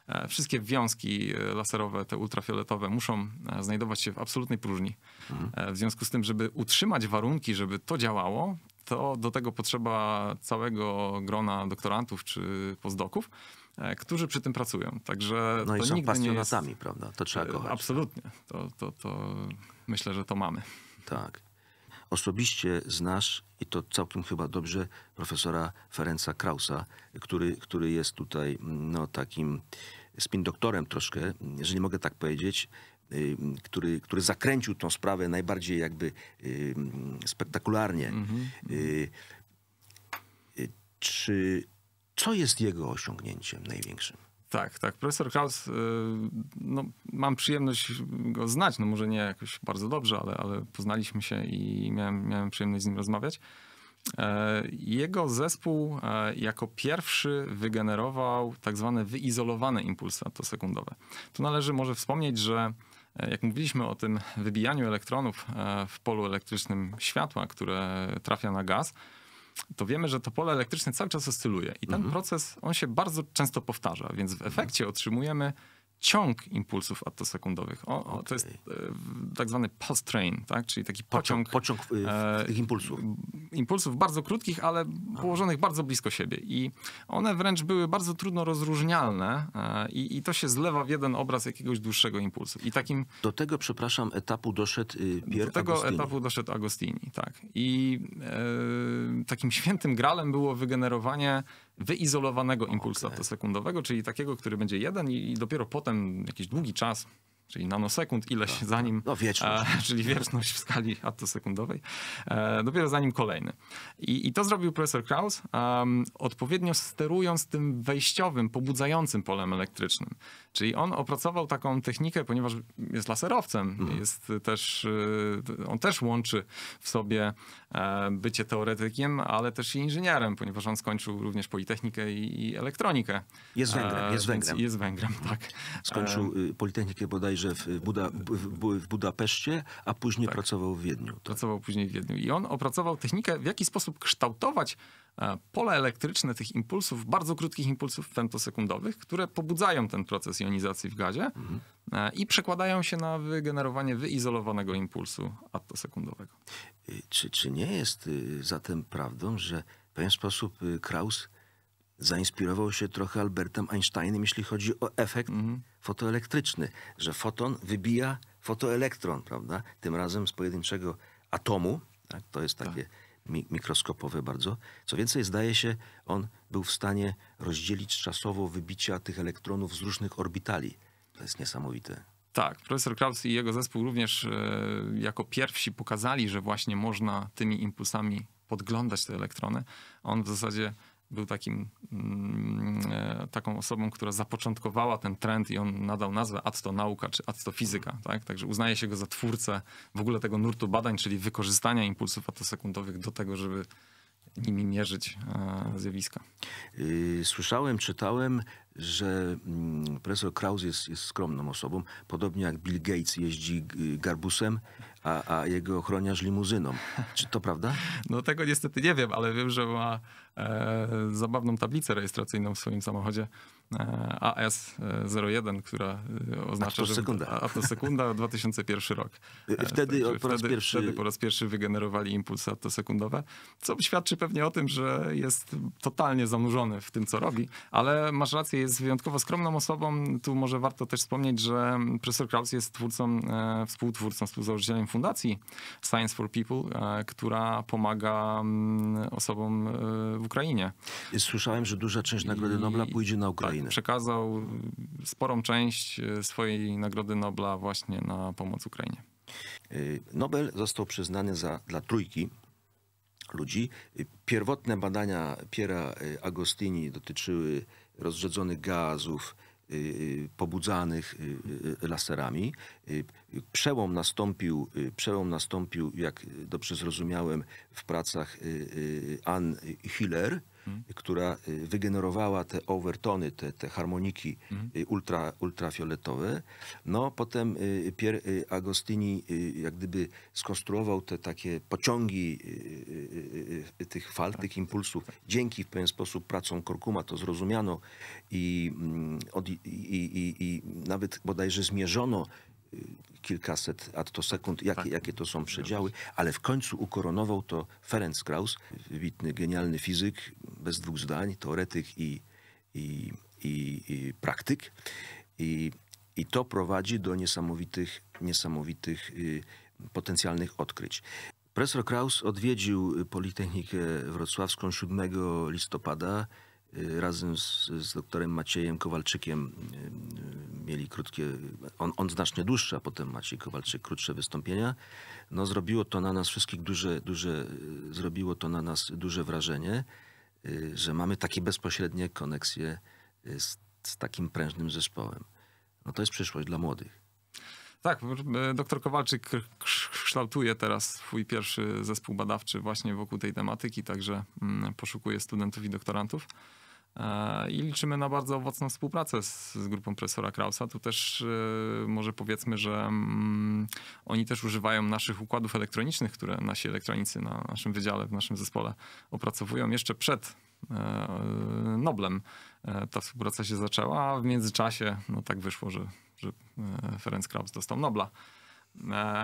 E, wszystkie wiązki e, laserowe, te ultrafioletowe, muszą znajdować się w absolutnej próżni. Mhm. W związku z tym, żeby utrzymać warunki, żeby to działało, to do tego potrzeba całego grona doktorantów czy postdoków, którzy przy tym pracują. Także no to i są nigdy pasjonatami, jest... prawda? To trzeba kochać. Absolutnie. To, to, to myślę, że to mamy. Tak. Osobiście znasz, i to całkiem chyba dobrze, profesora Ferenca Krausa, który, który jest tutaj no, takim spin doktorem troszkę, jeżeli mogę tak powiedzieć, y, który, który zakręcił tą sprawę najbardziej jakby y, spektakularnie. Mhm. Y, czy co jest jego osiągnięciem największym? Tak, tak. Profesor Kraus, y, no, mam przyjemność go znać, no może nie jakoś bardzo dobrze, ale, ale poznaliśmy się i miałem, miałem przyjemność z nim rozmawiać. E, jego zespół e, jako pierwszy wygenerował tak zwane wyizolowane impulsy atosekundowe. Tu należy może wspomnieć, że e, jak mówiliśmy o tym wybijaniu elektronów w polu elektrycznym światła, które trafia na gaz, to wiemy, że to pole elektryczne cały czas oscyluje i ten mhm. proces, on się bardzo często powtarza, więc w efekcie otrzymujemy ciąg impulsów attosekundowych. O, okay. To jest e, tak zwany pulse train, tak? czyli taki tak, tak. pociąg. Pociąg, pociąg y, e, tych impulsów. Impulsów bardzo krótkich, ale położonych A. bardzo blisko siebie. I one wręcz były bardzo trudno rozróżnialne e, i, i, to się zlewa w jeden obraz jakiegoś dłuższego impulsu. I takim... Do tego, przepraszam, etapu doszedł y, Pierre Do tego Agostini. etapu doszedł Agostini, tak. I e, takim świętym gralem było wygenerowanie wyizolowanego impulsu okay. sekundowego, czyli takiego, który będzie jeden i dopiero potem jakiś długi czas, czyli nanosekund, ileś tak. tak. zanim, no, wieczność. E, czyli wieczność w skali atosekundowej, e, dopiero zanim kolejny. I, I, to zrobił profesor Kraus, um, odpowiednio sterując tym wejściowym, pobudzającym polem elektrycznym. Czyli on opracował taką technikę, ponieważ jest laserowcem, mhm. jest też, y, on też łączy w sobie e, bycie teoretykiem, ale też i inżynierem, ponieważ on skończył również Politechnikę i, elektronikę. Jest Węgrem, e, jest Węgrem. Jest Węgrem, mhm. tak. Skończył e, y, Politechnikę bodajże w, Buda, w Budapeszcie, a później tak. pracował w Wiedniu. Tak. Pracował później w Wiedniu. I on opracował technikę, w jaki sposób kształtować E, pole elektryczne tych impulsów, bardzo krótkich impulsów femtosekundowych, które pobudzają ten proces jonizacji w gazie mhm. E, i przekładają się na wygenerowanie wyizolowanego impulsu attosekundowego. Y, czy, czy nie jest y, zatem prawdą, że w pewien sposób y, Kraus zainspirował się trochę Albertem Einsteinem, jeśli chodzi o efekt mhm. fotoelektryczny, że foton wybija fotoelektron, prawda? Tym razem z pojedynczego atomu, tak? to jest tak. takie... Tak mikroskopowe bardzo. Co więcej, zdaje się, on był w stanie rozdzielić czasowo wybicia tych elektronów z różnych orbitali. To jest niesamowite. Tak, profesor Krauss i jego zespół również e, jako pierwsi pokazali, że właśnie można tymi impulsami podglądać te elektrony. On w zasadzie był takim, mm, e, taką osobą, która zapoczątkowała ten trend i on nadał nazwę Adto Nauka czy Adto Fizyka. Tak? Także uznaje się go za twórcę w ogóle tego nurtu badań, czyli wykorzystania impulsów atosekundowych do tego, żeby nimi mierzyć e, zjawiska. Y, słyszałem, czytałem, że mm, profesor Kraus jest, jest skromną osobą, podobnie jak Bill Gates jeździ y, garbusem, a, a jego ochroniarz limuzyną. Czy to prawda? No tego niestety nie wiem, ale wiem, że ma E, zabawną tablicę rejestracyjną w swoim samochodzie, E, AS01, która e, oznacza, Attosekunda. że... Atosekunda, 2001 rok. Y, e, wtedy, wtedy, po raz wtedy, pierwszy... wtedy po raz pierwszy wygenerowali impulsy atosekundowe, co świadczy pewnie o tym, że jest totalnie zanurzony w tym, co robi, ale masz rację, jest wyjątkowo skromną osobą. Tu może warto też wspomnieć, że profesor Kraus jest twórcą, współtwórcą, współzałożycielem fundacji Science for People, która pomaga mm, osobom w Ukrainie. Słyszałem, że duża część Nagrody Nobla pójdzie na tak. Ukrainę. Ukrainy. Przekazał sporą część e, swojej Nagrody Nobla właśnie na pomoc Ukrainie. E, Nobel został przyznany za, dla trójki ludzi. Pierwotne badania Piera e, Agostini dotyczyły rozrzedzonych gazów, pobudzanych laserami. Przełom nastąpił, przełom nastąpił, jak dobrze zrozumiałem, w pracach Ann Hiller, Mhm. która y, wygenerowała te overtony, te, te harmoniki mhm. y, ultra, ultrafioletowe. No potem y, Pier Agostini jak gdyby skonstruował te takie pociągi tych fal, tak. tych impulsów. Tak. Dzięki w pewien sposób pracom Korkuma to zrozumiano mm, i, i, i, i nawet bodajże zmierzono kilkaset, a to jakie, tak. jakie to są przedziały, ale w końcu ukoronował to Ferenc Krauss, wybitny, genialny fizyk, bez dwóch zdań, teoretyk i, i, i, i praktyk. I, I to prowadzi do niesamowitych, niesamowitych y, potencjalnych odkryć. Profesor Kraus odwiedził Politechnikę Wrocławską 7 listopada Y, razem z, z, doktorem Maciejem Kowalczykiem y, y, mieli krótkie, on, on, znacznie dłuższe, a potem Maciej Kowalczyk krótsze wystąpienia. No zrobiło to na nas wszystkich duże, duże, zrobiło to na nas duże wrażenie, że mamy takie bezpośrednie koneksje z, z takim prężnym zespołem. No to jest przyszłość dla młodych. Tak, doktor Kowalczyk kształtuje teraz swój pierwszy zespół badawczy właśnie wokół tej tematyki, także mm, poszukuje studentów i doktorantów. E, I liczymy na bardzo owocną współpracę z, z grupą profesora Krausa. Tu też e, może powiedzmy, że mm, oni też używają naszych układów elektronicznych, które nasi elektronicy na naszym wydziale, w naszym zespole opracowują jeszcze przed e, Noblem. ta współpraca się zaczęła, a w międzyczasie no, tak wyszło, że, że Ferenc Kraus dostał Nobla.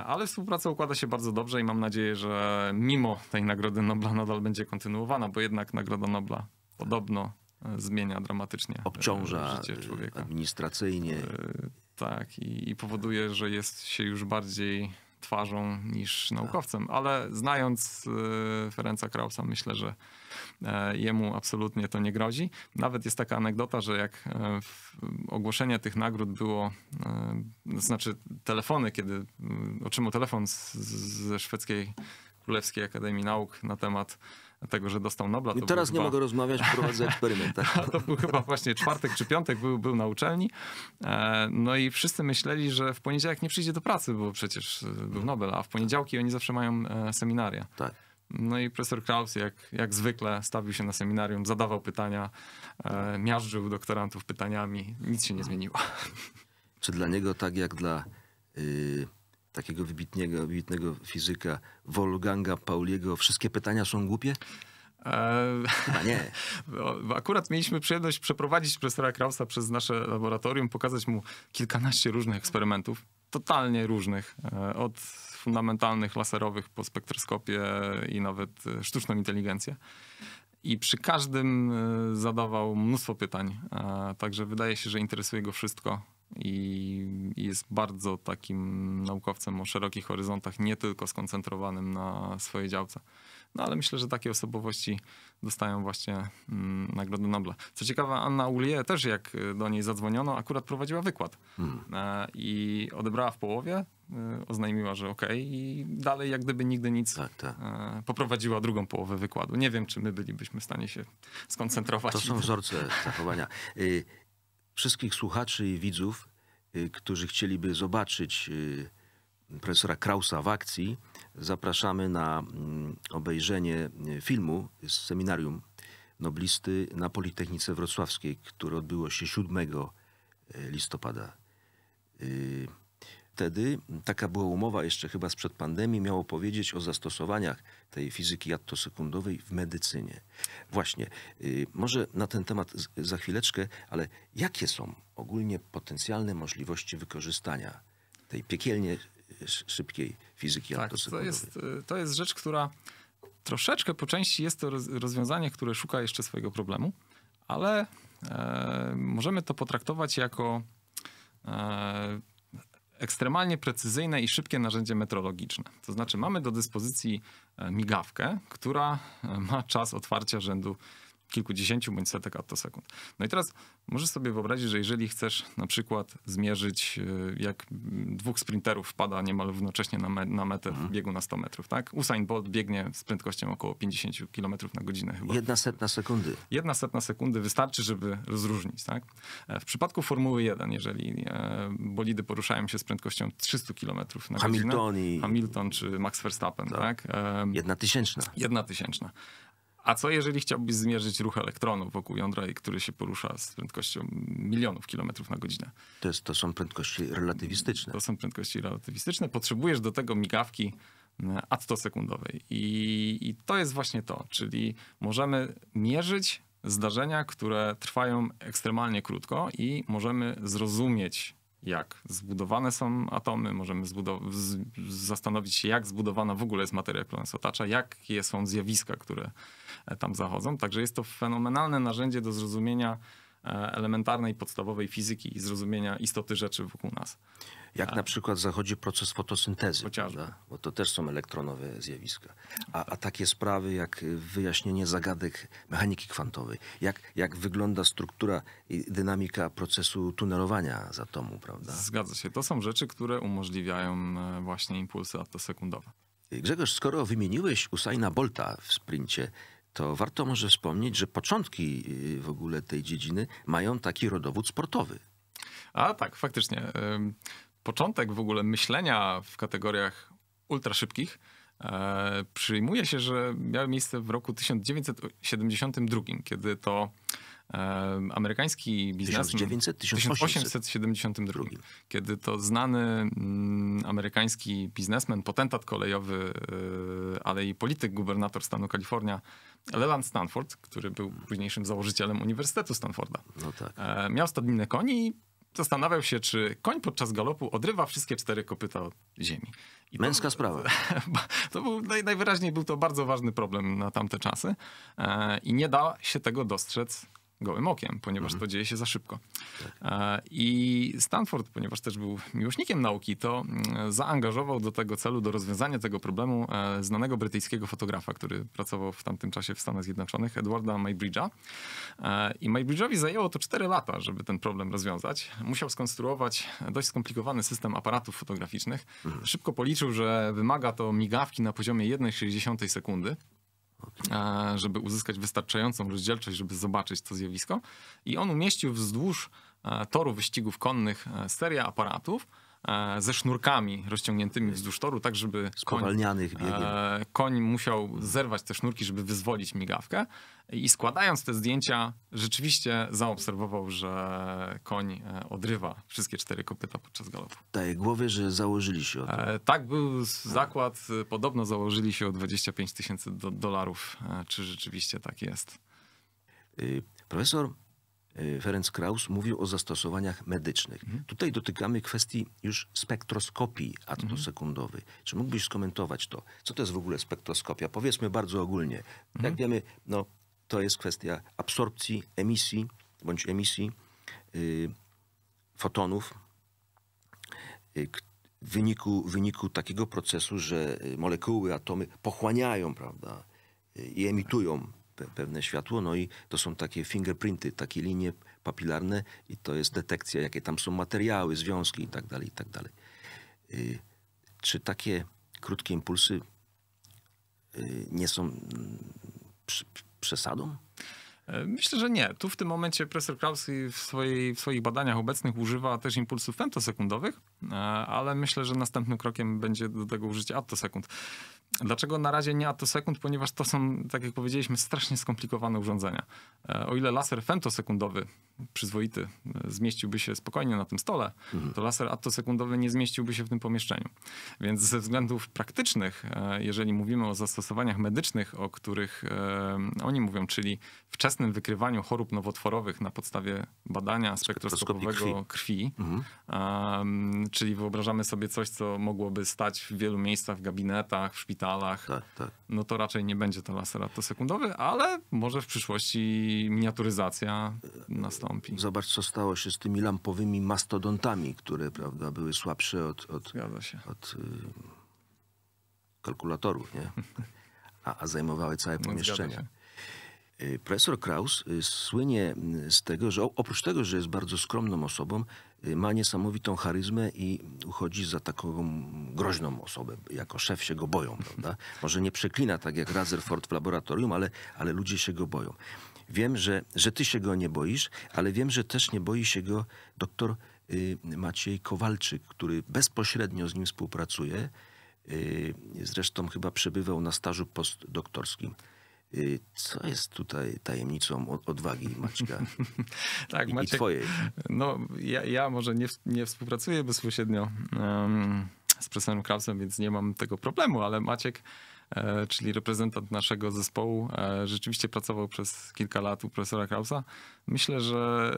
Ale współpraca układa się bardzo dobrze i mam nadzieję, że mimo tej Nagrody Nobla nadal będzie kontynuowana, bo jednak Nagroda Nobla podobno zmienia dramatycznie. E, Obciąża życie e, człowieka. administracyjnie. E, tak, i, i powoduje, że jest się już bardziej twarzą niż naukowcem, tak. ale znając Ferenca Krausa, myślę, że jemu absolutnie to nie grozi. Nawet jest taka anegdota, że jak ogłoszenie tych nagród było, to znaczy telefony, kiedy otrzymał telefon z, ze szwedzkiej Królewskiej Akademii Nauk na temat tego, że dostał Nobla. I teraz nie chyba... mogę rozmawiać, prowadzę eksperyment. Tak? No, to był chyba właśnie czwartek czy piątek, był, był na uczelni. E, no i wszyscy myśleli, że w poniedziałek nie przyjdzie do pracy, bo przecież e, był Nobel, a w poniedziałki oni zawsze mają e, seminaria. Tak. No i profesor Kraus, jak, jak zwykle, stawił się na seminarium, zadawał pytania, e, miażdżył doktorantów pytaniami, nic się nie zmieniło. Czy dla niego, tak jak dla y, takiego wybitnego, wybitnego fizyka Wolfganga Pauliego, wszystkie pytania są głupie? Chyba nie. No, akurat mieliśmy przyjemność przeprowadzić profesora Krausa przez nasze laboratorium, pokazać mu kilkanaście różnych eksperymentów, totalnie różnych, e, od fundamentalnych laserowych po spektroskopie i nawet e, sztuczną inteligencję. I przy każdym e, zadawał mnóstwo pytań, także wydaje się, że interesuje go wszystko i jest bardzo takim naukowcem o szerokich horyzontach, nie tylko skoncentrowanym na swojej działce. No ale myślę, że takie osobowości dostają właśnie mm, Nagrodę Nobla. Co ciekawe, Anna Ulier też jak do niej zadzwoniono, akurat prowadziła wykład hmm. e, i odebrała w połowie, e, oznajmiła, że okej okay, i dalej jak gdyby nigdy nic tak, tak. E, poprowadziła drugą połowę wykładu. Nie wiem, czy my bylibyśmy w stanie się skoncentrować. To są wzorce zachowania. Y wszystkich słuchaczy i widzów, y, którzy chcieliby zobaczyć y, profesora Krausa w akcji, zapraszamy na mm, obejrzenie y, filmu z seminarium noblisty na Politechnice Wrocławskiej, które odbyło się 7 listopada. Wtedy taka była umowa jeszcze chyba sprzed pandemii, miało powiedzieć o zastosowaniach tej fizyki jattosekundowej w medycynie. Właśnie, y, może na ten temat za chwileczkę, ale jakie są ogólnie potencjalne możliwości wykorzystania tej piekielnie y, szybkiej fizyki tak, to jest, y, to jest rzecz, która troszeczkę po części jest to rozwiązanie, które szuka jeszcze swojego problemu, ale e, możemy to potraktować jako e, ekstremalnie precyzyjne i szybkie narzędzie metrologiczne. To znaczy mamy do dyspozycji migawkę, która ma czas otwarcia rzędu kilkudziesięciu bądź setek attosekund. No i teraz możesz sobie wyobrazić, że jeżeli chcesz na przykład zmierzyć, e, jak dwóch sprinterów wpada niemal równocześnie na, me, na metę w mhm. biegu na 100 metrów, tak? Usain Bolt biegnie z prędkością około 50 km na godzinę chyba. Jedna setna sekundy. Jedna setna sekundy wystarczy, żeby rozróżnić, tak? E, w przypadku Formuły 1, jeżeli e, bolidy poruszają się z prędkością 300 km na Hamilton godzinę. Hamilton i... Hamilton czy Max Verstappen, tak? tak? Jedna tysięczna. Jedna tysięczna. A co jeżeli chciałbyś zmierzyć ruch elektronów wokół jądra, i który się porusza z prędkością milionów kilometrów na godzinę? To, jest, to są prędkości relatywistyczne. To są prędkości relatywistyczne. Potrzebujesz do tego migawki mm, attosekundowej. I, I to jest właśnie to, czyli możemy mierzyć zdarzenia, które trwają ekstremalnie krótko i możemy zrozumieć jak zbudowane są atomy, możemy zastanowić się, jak zbudowana w ogóle jest materia, która nas otacza, jakie są zjawiska, które e, tam zachodzą. Także jest to fenomenalne narzędzie do zrozumienia e, elementarnej, podstawowej fizyki i zrozumienia istoty rzeczy wokół nas. Jak tak. na przykład zachodzi proces fotosyntezy, bo to też są elektronowe zjawiska. A, a, takie sprawy jak wyjaśnienie zagadek mechaniki kwantowej, jak, jak wygląda struktura i dynamika procesu tunerowania z atomu, prawda? Zgadza się. To są rzeczy, które umożliwiają e, właśnie impulsy atosekundowe. Grzegorz, skoro wymieniłeś Usaina Bolta w sprincie, to warto może wspomnieć, że początki y, w ogóle tej dziedziny mają taki rodowód sportowy. A tak, faktycznie początek w ogóle myślenia w kategoriach ultraszybkich e, przyjmuje się, że miały miejsce w roku 1972, kiedy to e, amerykański biznesmen... 1900, Kiedy to znany m, mm, amerykański biznesmen, potentat kolejowy, e, ale i polityk, gubernator stanu Kalifornia, Leland Stanford, który był późniejszym założycielem Uniwersytetu Stanforda, no tak. E, miał stadninę koni i zastanawiał się, czy koń podczas galopu odrywa wszystkie cztery kopyta od ziemi. I Męska to, sprawa. To był, najwyraźniej był to bardzo ważny problem na tamte czasy e, i nie da się tego dostrzec gołym okiem, ponieważ mhm. to dzieje się za szybko. Tak. E, I Stanford, ponieważ też był miłośnikiem nauki, to mm, zaangażował do tego celu, do rozwiązania tego problemu e, znanego brytyjskiego fotografa, który pracował w tamtym czasie w Stanach Zjednoczonych, Edwarda Maybridge'a. E, I Maybridge'owi zajęło to 4 lata, żeby ten problem rozwiązać. Musiał skonstruować dość skomplikowany system aparatów fotograficznych. Mhm. Szybko policzył, że wymaga to migawki na poziomie 1,6 sekundy. E, żeby uzyskać wystarczającą rozdzielczość, żeby zobaczyć to zjawisko. I on umieścił wzdłuż e, toru wyścigów konnych e, serię aparatów, E, ze sznurkami rozciągniętymi wzdłuż toru, tak żeby koń, e, koń musiał zerwać te sznurki, żeby wyzwolić migawkę. I składając te zdjęcia, rzeczywiście zaobserwował, że koń e, odrywa wszystkie cztery kopyta podczas galopu. Daje głowy, że założyli się o to. Tak był zakład. Podobno założyli się o 25 tysięcy dolarów. Czy rzeczywiście tak jest? Y, profesor E, Ferenc Kraus mówił o zastosowaniach medycznych. Mhm. Tutaj dotykamy kwestii już spektroskopii atosekundowej. Mhm. Czy mógłbyś skomentować to? Co to jest w ogóle spektroskopia? Powiedzmy bardzo ogólnie. Mhm. Jak wiemy, no, to jest kwestia absorpcji emisji bądź emisji y, fotonów y, w wyniku, w wyniku takiego procesu, że y, molekuły, atomy pochłaniają prawda, y, i emitują pewne światło, no i to są takie fingerprinty, takie linie papilarne i to jest detekcja, jakie tam są materiały, związki itd., tak itd. Tak y, czy takie krótkie impulsy y, nie są mm, przesadą? E, myślę, że nie. Tu w tym momencie profesor Krauski w, swojej, w swoich badaniach obecnych używa też impulsów femtosekundowych, e, ale myślę, że następnym krokiem będzie do tego użycie attosekund. Dlaczego na razie nie atosekund? Ponieważ to są, tak jak powiedzieliśmy, strasznie skomplikowane urządzenia. E, o ile laser femtosekundowy przyzwoity e, zmieściłby się spokojnie na tym stole, mhm. to laser attosekundowy nie zmieściłby się w tym pomieszczeniu. Więc ze względów praktycznych, e, jeżeli mówimy o zastosowaniach medycznych, o których e, oni mówią, czyli wczesnym wykrywaniu chorób nowotworowych na podstawie badania spektroskopowego krwi, mhm. czyli wyobrażamy sobie coś, co mogłoby stać w wielu miejscach, w gabinetach, w szpitalach, tak, tak. no to raczej nie będzie to laser attosekundowy, ale może w przyszłości miniaturyzacja nastąpi nastąpi. Zobacz, co stało się z tymi lampowymi mastodontami, które prawda, były słabsze od, od, od y, kalkulatorów, nie? A, a zajmowały całe no, pomieszczenia. Y, profesor Kraus y, słynie z tego, że oprócz tego, że jest bardzo skromną osobą, Y, ma niesamowitą charyzmę i uchodzi za taką groźną osobę. Jako szef się go boją, prawda? Może nie przeklina tak jak Rutherford w laboratorium, ale, ale ludzie się go boją. Wiem, że, że ty się go nie boisz, ale wiem, że też nie boi się go doktor y, Maciej Kowalczyk, który bezpośrednio z nim współpracuje. Y, zresztą chyba przebywał na stażu postdoktorskim. Y, co jest tutaj tajemnicą odwagi Maćka? tak, i, Maciek, i twojej? No, ja, ja może nie, nie współpracuję bezpośrednio um, z profesorem Krausem, więc nie mam tego problemu, ale Maciek E, czyli reprezentant naszego zespołu, e, rzeczywiście pracował przez kilka lat u profesora Krausa. Myślę, że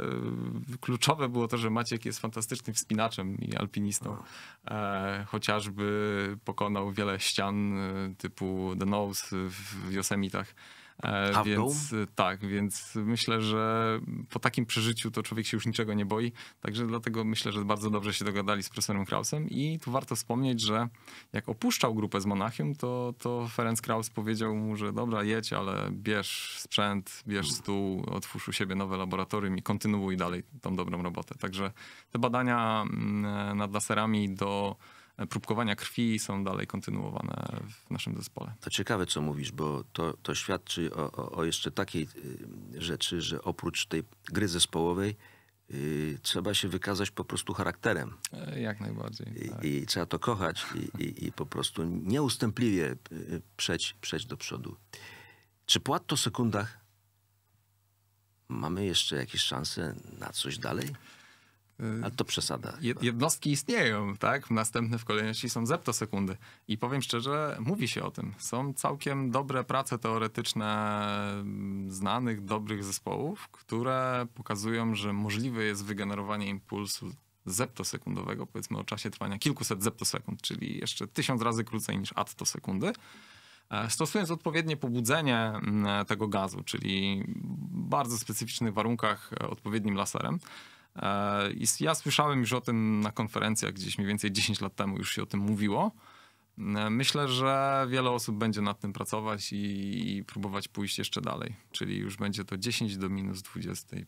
e, kluczowe było to, że Maciek jest fantastycznym wspinaczem i alpinistą. Chociażby pokonał wiele ścian typu The Nose w Yosemitach Have więc e, tak, więc myślę, że po takim przeżyciu to człowiek się już niczego nie boi. Także dlatego myślę, że bardzo dobrze się dogadali z profesorem Krausem. I tu warto wspomnieć, że jak opuszczał grupę z Monachium, to, to Ferenc Kraus powiedział mu, że dobra, jedź, ale bierz sprzęt, bierz hmm. stół, otwórz u siebie nowe laboratorium i kontynuuj dalej tą dobrą robotę. Także te badania mm, e, nad laserami do próbkowania krwi są dalej kontynuowane w naszym zespole. To ciekawe, co mówisz, bo to, to świadczy o, o, o jeszcze takiej y, rzeczy, że oprócz tej gry zespołowej y, trzeba się wykazać po prostu charakterem. E, jak najbardziej. Tak. I, I, trzeba to kochać i, i, i po prostu nieustępliwie y, przejść przejść do przodu. Czy po sekundach mamy jeszcze jakieś szanse na coś dalej? Y, Ale to przesada. Jednostki istnieją, tak? Następne w kolejności są zeptosekundy. I powiem szczerze, mówi się o tym. Są całkiem dobre prace teoretyczne mm, znanych, dobrych zespołów, które pokazują, że możliwe jest wygenerowanie impulsu zeptosekundowego, powiedzmy o czasie trwania kilkuset zeptosekund, czyli jeszcze tysiąc razy krócej niż attosekundy. E, stosując odpowiednie pobudzenie mm, tego gazu, czyli w bardzo specyficznych warunkach e, odpowiednim laserem, E, I ja słyszałem już o tym na konferencjach gdzieś mniej więcej 10 lat temu już się o tym mówiło. E, myślę, że wiele osób będzie nad tym pracować i, i próbować pójść jeszcze dalej. Czyli już będzie to 10 do minus 21.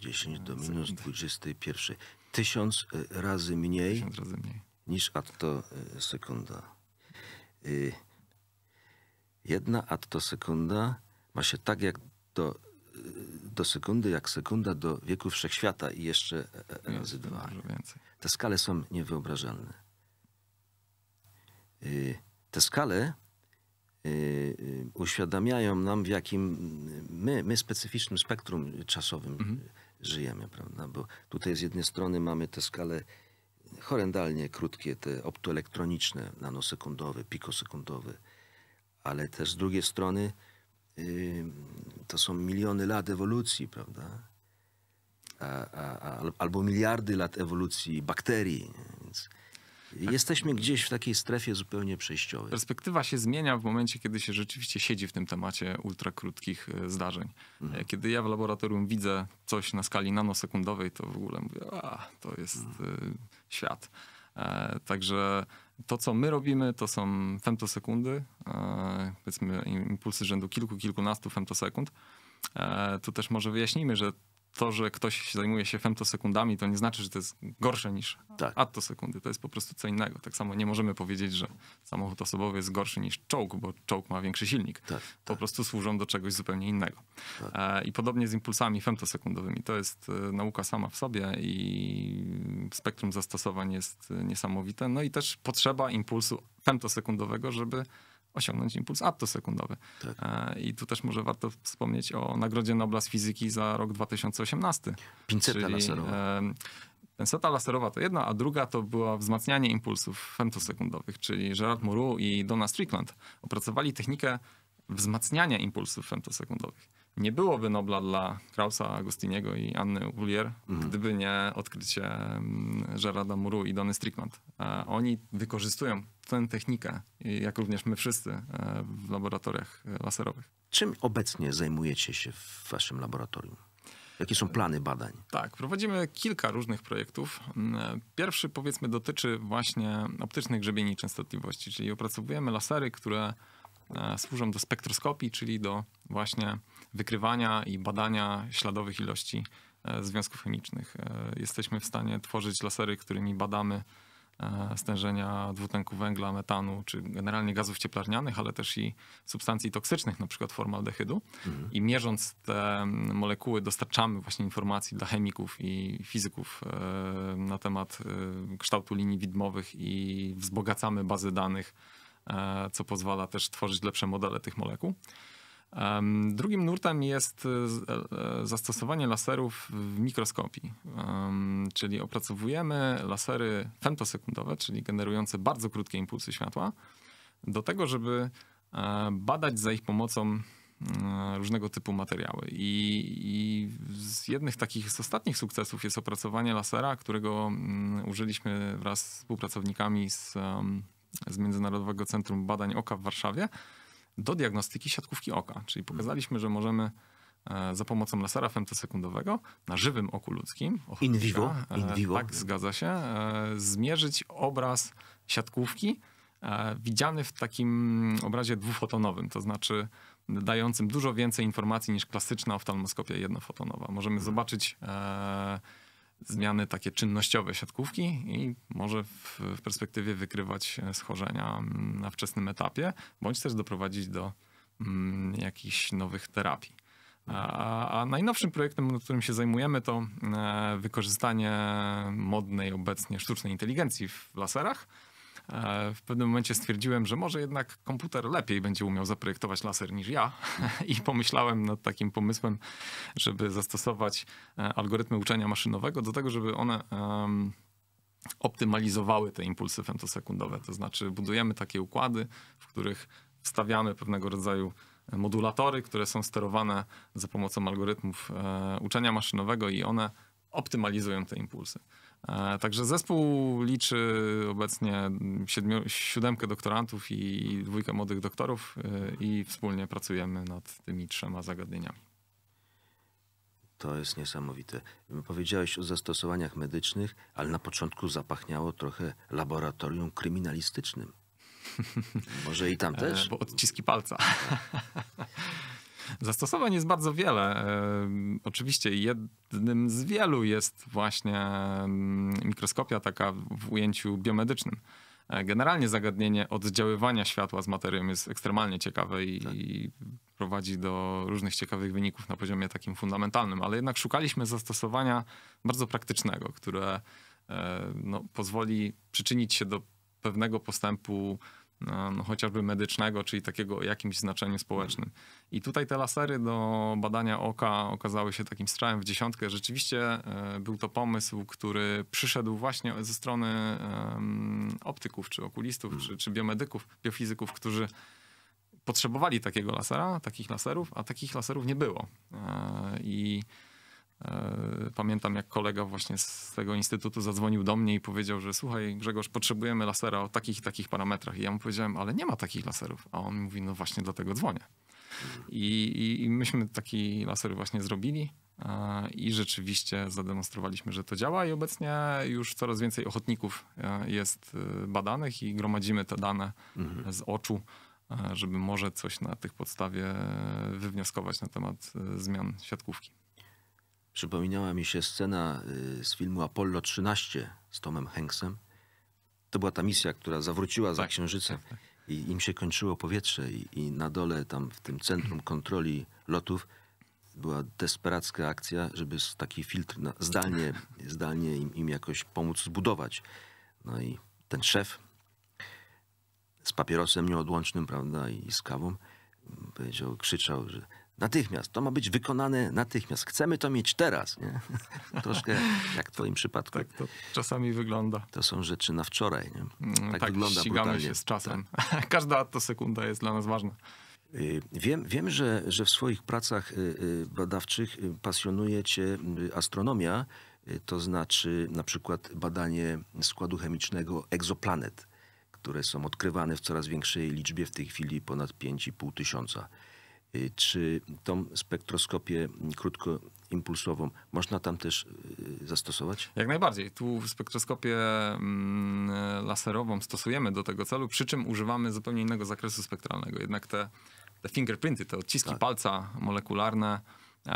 10 do e, minus 21. Tysiąc razy mniej, Tysiąc razy mniej. niż atto sekunda. Jedna atto sekunda ma się tak jak do do sekundy jak sekunda do wieku wszechświata i jeszcze e, e, razy dwa. Te skale są niewyobrażalne. Y, te skale y, y, uświadamiają nam, w jakim my, my specyficznym spektrum czasowym mhm. żyjemy, prawda? Bo tutaj z jednej strony mamy te skale horrendalnie krótkie, te optoelektroniczne, nanosekundowe, pikosekundowe, ale też z drugiej strony to są miliony lat ewolucji, prawda? A, a, a, albo miliardy lat ewolucji bakterii. Więc tak. Jesteśmy gdzieś w takiej strefie zupełnie przejściowej. Perspektywa się zmienia w momencie, kiedy się rzeczywiście siedzi w tym temacie ultrakrótkich e, zdarzeń. Mhm. E, kiedy ja w laboratorium widzę coś na skali nanosekundowej, to w ogóle mówię, a to jest mhm. E, świat. Także to, co my robimy, to są femtosekundy, e, powiedzmy impulsy rzędu kilku, kilkunastu femtosekund. E, tu też może wyjaśnijmy, że to, że ktoś zajmuje się femtosekundami, to nie znaczy, że to jest gorsze niż tak. attosekundy. To jest po prostu co innego. Tak samo nie możemy powiedzieć, że samochód osobowy jest gorszy niż czołg, bo czołg ma większy silnik. Tak, tak. po tak. prostu służą do czegoś zupełnie innego. Tak. E, I podobnie z impulsami femtosekundowymi. To jest e, nauka sama w sobie i spektrum zastosowań jest e, niesamowite. No i też potrzeba impulsu femtosekundowego, żeby osiągnąć impuls aptosekundowy. Tak. E, I tu też może warto wspomnieć o Nagrodzie Nobla z fizyki za rok 2018. Pinceta laserowa. Pinceta laserowa to jedna, a druga to było wzmacnianie impulsów femtosekundowych, czyli Gerard Muru i Donna Strickland opracowali technikę wzmacniania impulsów femtosekundowych nie byłoby Nobla dla Krausa, Agostiniego i Anny Ulier, mhm. gdyby nie odkrycie mm, Gerarda Muru i Donny Strickland. E, oni wykorzystują tę technikę, jak również my wszyscy e, w laboratoriach e, laserowych. Czym obecnie zajmujecie się w waszym laboratorium? Jakie są plany badań? Tak, prowadzimy kilka różnych projektów. Mm, pierwszy, powiedzmy, dotyczy właśnie optycznych grzebieni częstotliwości, czyli opracowujemy lasery, które służą do spektroskopii, czyli do właśnie wykrywania i badania śladowych ilości e, związków chemicznych. E, jesteśmy w stanie tworzyć lasery, którymi badamy e, stężenia dwutlenku węgla, metanu, czy generalnie gazów cieplarnianych, ale też i substancji toksycznych, na przykład formaldehydu. Mhm. I mierząc te molekuły, dostarczamy właśnie informacji dla chemików i fizyków na temat kształtu linii widmowych i wzbogacamy bazy danych, co pozwala też tworzyć lepsze modele tych molekuł. Drugim nurtem jest e, e, zastosowanie laserów w mikroskopii, czyli opracowujemy lasery femtosekundowe, czyli generujące bardzo krótkie impulsy światła, do tego, żeby e, badać za ich pomocą różnego typu materiały. I, I, z jednych takich z ostatnich sukcesów jest opracowanie lasera, którego mm, użyliśmy wraz z współpracownikami z, z Międzynarodowego Centrum Badań Oka w Warszawie do diagnostyki siatkówki oka. Czyli pokazaliśmy, że możemy e, za pomocą lasera femtosekundowego na żywym oku ludzkim. in vivo. In e, vivo. Tak, zgadza się. E, zmierzyć obraz siatkówki widziany w takim obrazie dwufotonowym, to znaczy dającym dużo więcej informacji niż klasyczna oftalmoskopia jednofotonowa. Możemy mhm. zobaczyć zmiany takie czynnościowe siatkówki i może w, w perspektywie wykrywać e, schorzenia mm, na wczesnym etapie, bądź też doprowadzić do mm, jakichś nowych terapii. A, a najnowszym projektem, którym się zajmujemy, to e, wykorzystanie modnej obecnie sztucznej inteligencji w laserach w pewnym momencie stwierdziłem, że może jednak komputer lepiej będzie umiał zaprojektować laser niż ja i pomyślałem nad takim pomysłem, żeby zastosować e, algorytmy uczenia maszynowego do tego, żeby one optymalizowały te impulsy femtosekundowe. To znaczy budujemy takie układy, w których wstawiamy pewnego rodzaju modulatory, które są sterowane za pomocą algorytmów e, uczenia maszynowego i one optymalizują te impulsy. E, także zespół liczy obecnie siedmiu, siódemkę doktorantów i dwójkę młodych doktorów e, i wspólnie pracujemy nad tymi trzema zagadnieniami. To jest niesamowite. Powiedziałeś o zastosowaniach medycznych, ale na początku zapachniało trochę laboratorium kryminalistycznym. Może i tam e, też? E, bo odciski palca. Zastosowań jest bardzo wiele. Oczywiście jednym z wielu jest właśnie mikroskopia taka w ujęciu biomedycznym. E, generalnie zagadnienie oddziaływania światła z materiałem jest ekstremalnie ciekawe i, tak. prowadzi do różnych ciekawych wyników na poziomie takim fundamentalnym, ale jednak szukaliśmy zastosowania bardzo praktycznego, które e, no, pozwoli przyczynić się do pewnego postępu no, no, chociażby medycznego, czyli takiego o jakimś znaczeniu społecznym. I tutaj te lasery do badania oka okazały się takim strzałem w dziesiątkę. Rzeczywiście e, był to pomysł, który przyszedł właśnie ze strony optyków, czy okulistów, czy, czy biomedyków, biofizyków, którzy potrzebowali takiego lasera, takich laserów, a takich laserów nie było. E, I E, pamiętam, jak kolega właśnie z tego instytutu zadzwonił do mnie i powiedział, że słuchaj, Grzegorz, potrzebujemy lasera o takich i takich parametrach. I ja mu powiedziałem, ale nie ma takich laserów. A on mówi, no właśnie dlatego dzwonię. I, i, i myśmy taki laser właśnie zrobili e, i rzeczywiście zademonstrowaliśmy, że to działa i obecnie już coraz więcej ochotników e, jest badanych i gromadzimy te dane mhm. z oczu żeby może coś na tych podstawie wywnioskować na temat zmian siatkówki przypominała mi się scena y, z filmu Apollo 13 z Tomem Hanksem. To była ta misja, która zawróciła za tak, Księżycem tak, tak. i im się kończyło powietrze i, i na dole tam w tym centrum kontroli lotów była desperacka akcja, żeby taki filtr na, zdalnie, zdalnie im, im jakoś pomóc zbudować. No i ten szef z papierosem nieodłącznym, prawda, i z kawą mm, powiedział, krzyczał, że Natychmiast. To ma być wykonane natychmiast. Chcemy to mieć teraz. Nie? Troszkę jak w twoim przypadku. Tak to czasami wygląda. To są rzeczy na wczoraj. Nie? Mm, tak, tak wygląda ścigamy brutalnie. się z czasem. Tak. Każda to sekunda jest dla nas ważna. Y, wiem, wiem że, że w swoich pracach y, y, badawczych pasjonuje cię astronomia, to znaczy na przykład badanie składu chemicznego egzoplanet, które są odkrywane w coraz większej liczbie, w tej chwili ponad 5,5 tysiąca. Y, czy tą spektroskopię krótkoimpulsową można tam też y, zastosować? Jak najbardziej. Tu spektroskopię mm, laserową stosujemy do tego celu, przy czym używamy zupełnie innego zakresu spektralnego. Jednak te, te fingerprinty, te odciski tak. palca molekularne e,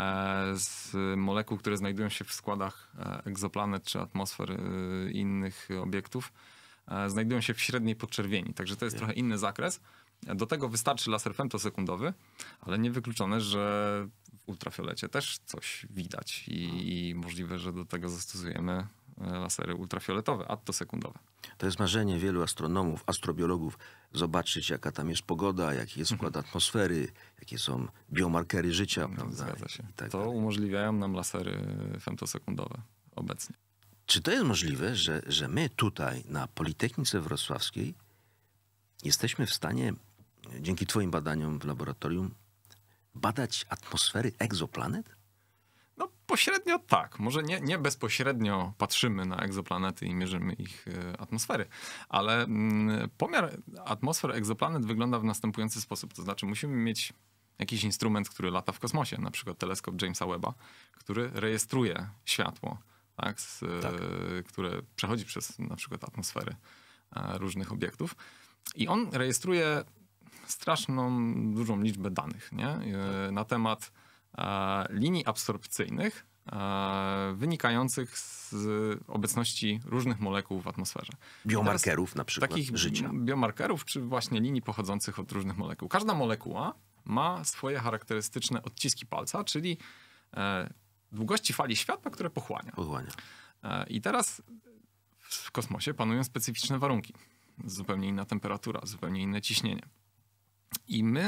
z molekuł, które znajdują się w składach e, egzoplanet czy atmosfer e, innych obiektów, znajdują się w średniej podczerwieni. Także to jest trochę inny zakres. Do tego wystarczy laser femtosekundowy, ale niewykluczone, że w ultrafiolecie też coś widać i, i możliwe, że do tego zastosujemy e, lasery ultrafioletowe, attosekundowe. To jest marzenie wielu astronomów, astrobiologów, zobaczyć jaka tam jest pogoda, jaki jest skład mhm. atmosfery, jakie są biomarkery życia. No, prawda? Zgadza się. Tak to dalej. umożliwiają nam lasery femtosekundowe obecnie. Czy to jest możliwe, że, że my tutaj na Politechnice Wrocławskiej jesteśmy w stanie dzięki Twoim badaniom w laboratorium badać atmosfery egzoplanet? No pośrednio tak. Może nie, nie bezpośrednio patrzymy na egzoplanety i mierzymy ich e, atmosfery, ale mm, pomiar atmosfer egzoplanet wygląda w następujący sposób. To znaczy musimy mieć jakiś instrument, który lata w kosmosie, na przykład teleskop Jamesa Webba, który rejestruje światło, tak, z, e, tak. które przechodzi przez na przykład atmosfery e, różnych obiektów. I on rejestruje straszną, dużą liczbę danych nie? E, tak. na temat e, linii absorpcyjnych e, wynikających z obecności różnych molekuł w atmosferze. Biomarkerów na przykład takich życia. Biomarkerów czy właśnie linii pochodzących od różnych molekuł. Każda molekuła ma swoje charakterystyczne odciski palca, czyli długości fali światła, które pochłania. Pochłania. I teraz w kosmosie panują specyficzne warunki. Zupełnie inna temperatura, zupełnie inne ciśnienie. I my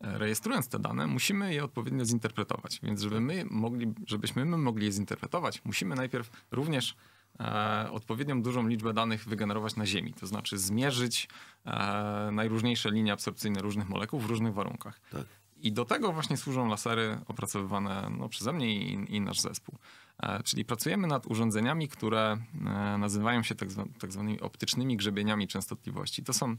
e, rejestrując te dane, musimy je odpowiednio zinterpretować. Więc żeby my mogli, żebyśmy my mogli je zinterpretować, musimy najpierw również e, odpowiednią dużą liczbę danych wygenerować na Ziemi. To znaczy zmierzyć e, najróżniejsze linie absorpcyjne różnych molekuł w różnych warunkach. Tak. I do tego właśnie służą lasery opracowywane no, przeze mnie i, i nasz zespół. E, czyli pracujemy nad urządzeniami, które e, nazywają się tak, zwa, tak zwanymi optycznymi grzebieniami częstotliwości. To są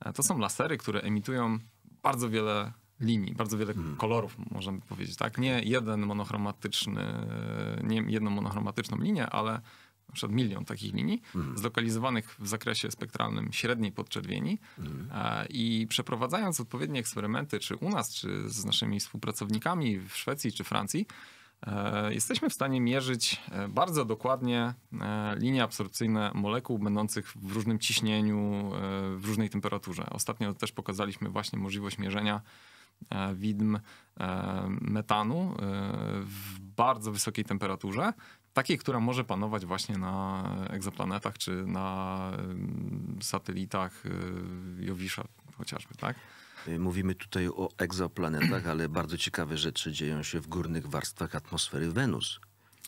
E, to są lasery, które emitują bardzo wiele linii, bardzo wiele hmm. kolorów, możemy powiedzieć, tak? Nie jeden monochromatyczny, e, nie jedną monochromatyczną linię, ale na przykład milion takich linii, hmm. zlokalizowanych w zakresie spektralnym średniej podczerwieni hmm. e, i przeprowadzając odpowiednie eksperymenty, czy u nas, czy z naszymi współpracownikami w Szwecji czy Francji, E, jesteśmy w stanie mierzyć e, bardzo dokładnie e, linie absorpcyjne molekuł będących w różnym ciśnieniu, w różnej temperaturze. Ostatnio też pokazaliśmy właśnie możliwość mierzenia widm metanu w bardzo wysokiej temperaturze, takiej, która może panować właśnie na egzoplanetach czy na satelitach Jowisza chociażby, tak? Y, mówimy tutaj o egzoplanetach, ale bardzo ciekawe rzeczy dzieją się w górnych warstwach atmosfery Wenus.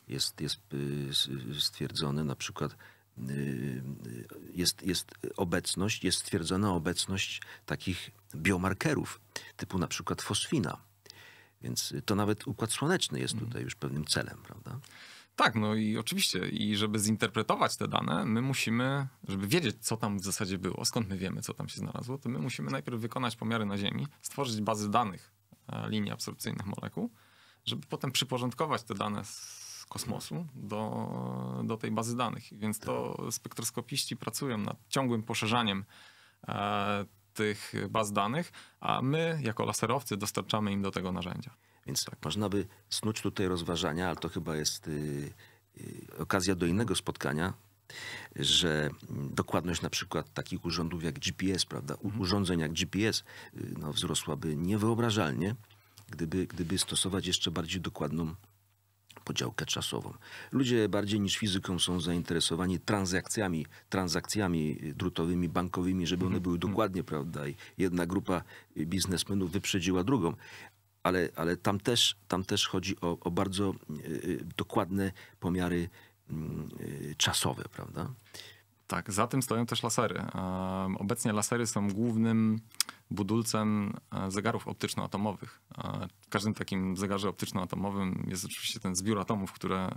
Jest, jest y, y, stwierdzone na przykład jest, jest obecność, jest stwierdzona obecność takich biomarkerów, typu na przykład fosfina. Więc to nawet układ słoneczny jest mhm. tutaj już pewnym celem, prawda? Tak, no i oczywiście. I żeby zinterpretować te dane, my musimy, żeby wiedzieć, co tam w zasadzie było, skąd my wiemy, co tam się znalazło, to my musimy najpierw wykonać pomiary na Ziemi, stworzyć bazy danych e, linii absorpcyjnych molekuł, żeby potem przyporządkować te dane z kosmosu do, do tej bazy danych. Więc to spektroskopiści pracują nad ciągłym poszerzaniem e, tych baz danych, a my jako laserowcy dostarczamy im do tego narzędzia. Więc tak, można by snuć tutaj rozważania, ale to chyba jest y, y, okazja do innego spotkania, że mm, dokładność na przykład takich urządów jak GPS, prawda, mhm. urządzeń jak GPS y, no, wzrosłaby niewyobrażalnie, gdyby, gdyby stosować jeszcze bardziej dokładną podziałkę czasową. Ludzie bardziej niż fizyką są zainteresowani transakcjami, transakcjami y, drutowymi, bankowymi, żeby one mhm. były mhm. dokładnie, prawda? I jedna grupa y, biznesmenów wyprzedziła drugą, ale, ale tam, też, tam też chodzi o, o bardzo e, e, dokładne pomiary mm, e, czasowe, prawda? Tak, za tym stoją też lasery. Obecnie lasery są głównym budulcem zegarów optyczno-atomowych. W każdym takim zegarze optyczno-atomowym jest oczywiście ten zbiór atomów, które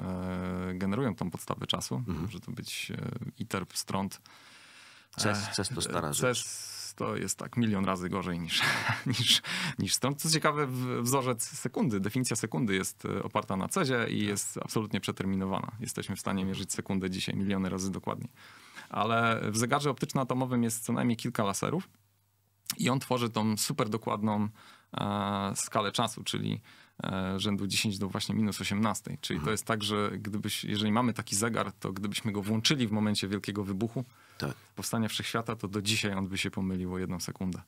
generują tą podstawę czasu. Mhm. Może to być ITER, strąd. CES, CES to stara CES, to jest tak milion razy gorzej niż, niż, niż stąd. Co ciekawe, wzorzec sekundy, definicja sekundy jest e, oparta na cezie i tak. jest absolutnie przeterminowana. Jesteśmy w stanie mierzyć sekundę dzisiaj miliony razy dokładniej. Ale w zegarze optyczno-atomowym jest co najmniej kilka laserów i on tworzy tą super dokładną e, skalę czasu, czyli E, rzędu 10 do właśnie minus 18. Czyli to mhm. jest tak, że gdybyś, jeżeli mamy taki zegar, to gdybyśmy go włączyli w momencie wielkiego wybuchu, tak. powstania wszechświata, to do dzisiaj on by się pomylił o jedną sekundę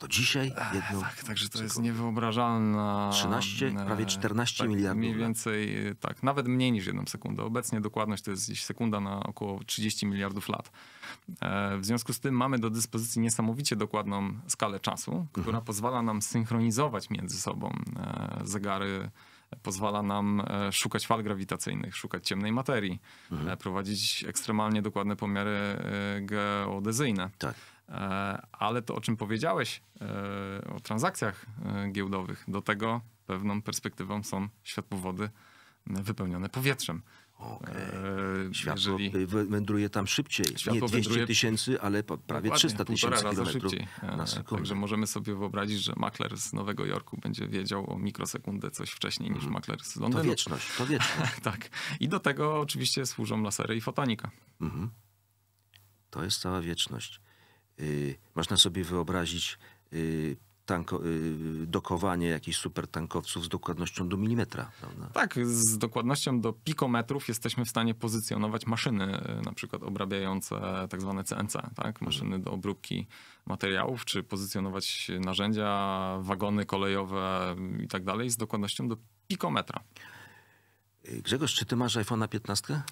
to dzisiaj jedno... Tak, także to jest niewyobrażalna... 13, e, prawie 14 tak, miliardów. Mniej więcej, e, tak, nawet mniej niż jedną sekundę. Obecnie dokładność to jest gdzieś sekunda na około 30 miliardów lat. E, w związku z tym mamy do dyspozycji niesamowicie dokładną skalę czasu, która mhm. pozwala nam synchronizować między sobą zegary pozwala nam szukać fal grawitacyjnych, szukać ciemnej materii, mhm. prowadzić ekstremalnie dokładne pomiary geodezyjne. Tak. E, ale to, o czym powiedziałeś, e, o transakcjach e, giełdowych, do tego pewną perspektywą są światłowody wypełnione powietrzem. Okay. światło jeżeli... wędruje tam szybciej. Światło Nie 200 wędruje... tysięcy, ale prawie 300 tysięcy kilometrów na sekundę. Także możemy sobie wyobrazić, że makler z Nowego Jorku będzie wiedział o mikrosekundę coś wcześniej niż mm. makler z Londynu. To wieczność, to wieczność. tak. I do tego oczywiście służą lasery i fotonika. Mm -hmm. To jest cała wieczność. Y, można sobie wyobrazić y, tanko, y, dokowanie jakichś supertankowców z dokładnością do milimetra. Prawda? Tak, z dokładnością do pikometrów jesteśmy w stanie pozycjonować maszyny, na przykład obrabiające tak zwane CNC, tak? Mhm. maszyny do obróbki materiałów, czy pozycjonować narzędzia, wagony kolejowe i tak dalej z dokładnością do pikometra. Grzegorz, czy ty masz iPhone'a 15?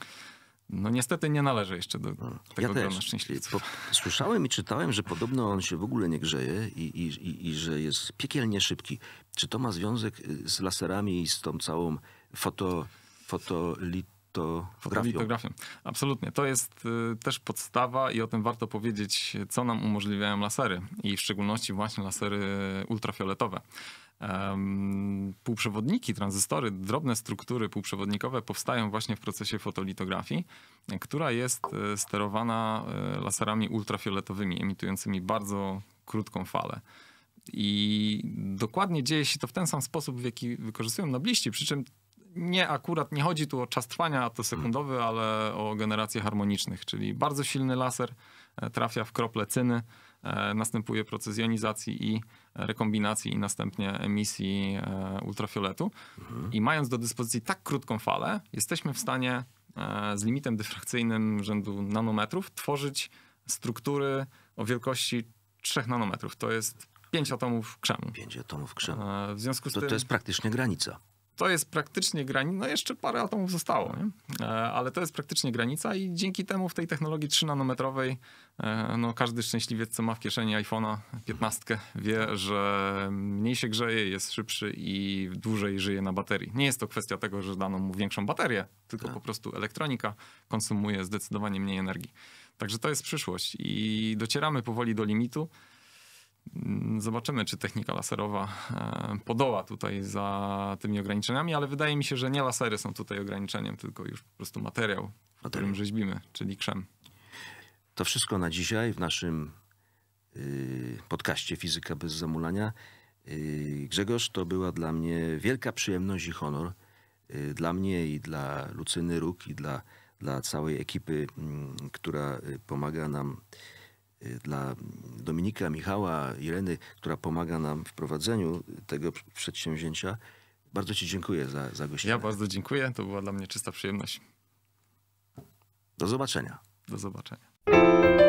No niestety nie należy jeszcze do mm. tego ja grona szczęśliwców. Po, słyszałem i czytałem, że podobno on się w ogóle nie grzeje i, i, i, i, że jest piekielnie szybki. Czy to ma związek y, z laserami i z tą całą foto, fotolitografią? Fotolitografią. Absolutnie. To jest y, też podstawa i o tym warto powiedzieć, co nam umożliwiają lasery i w szczególności właśnie lasery ultrafioletowe um, półprzewodniki, tranzystory, drobne struktury półprzewodnikowe powstają właśnie w procesie fotolitografii, która jest e, sterowana e, laserami ultrafioletowymi, emitującymi bardzo krótką falę. I dokładnie dzieje się to w ten sam sposób, w jaki wykorzystują nabliści, przy czym nie akurat, nie chodzi tu o czas trwania, to sekundowy, ale o generację harmonicznych, czyli bardzo silny laser e, trafia w krople cyny, E, następuje proces jonizacji i rekombinacji i następnie emisji e, ultrafioletu. Mhm. I mając do dyspozycji tak krótką falę, jesteśmy w stanie e, z limitem dyfrakcyjnym rzędu nanometrów tworzyć struktury o wielkości 3 nanometrów. To jest 5 atomów krzemu. 5 atomów krzemu. W związku z to, tym... to jest praktycznie granica to jest praktycznie granica, no jeszcze parę atomów zostało, nie? E, ale to jest praktycznie granica i dzięki temu w tej technologii 3 nanometrowej e, no każdy szczęśliwiec, co ma w kieszeni iPhone'a 15 wie, że mniej się grzeje, jest szybszy i dłużej żyje na baterii. Nie jest to kwestia tego, że dano mu większą baterię, tylko tak. po prostu elektronika konsumuje zdecydowanie mniej energii. Także to jest przyszłość i docieramy powoli do limitu. Mm, zobaczymy, czy technika laserowa e, podoła tutaj za tymi ograniczeniami, ale wydaje mi się, że nie lasery są tutaj ograniczeniem, tylko już po prostu materiał, w którym rzeźbimy, czyli krzem. To wszystko na dzisiaj w naszym y, podcaście Fizyka bez zamulania. Y, Grzegorz, to była dla mnie wielka przyjemność i honor. Y, dla mnie i dla Lucyny Róg i dla, dla całej ekipy, mm, która pomaga nam Y, dla Dominika, Michała, Ireny, która pomaga nam w prowadzeniu tego przedsięwzięcia. Bardzo Ci dziękuję za, za gościnę. Ja bardzo dziękuję. To była dla mnie czysta przyjemność. Do zobaczenia. Do zobaczenia.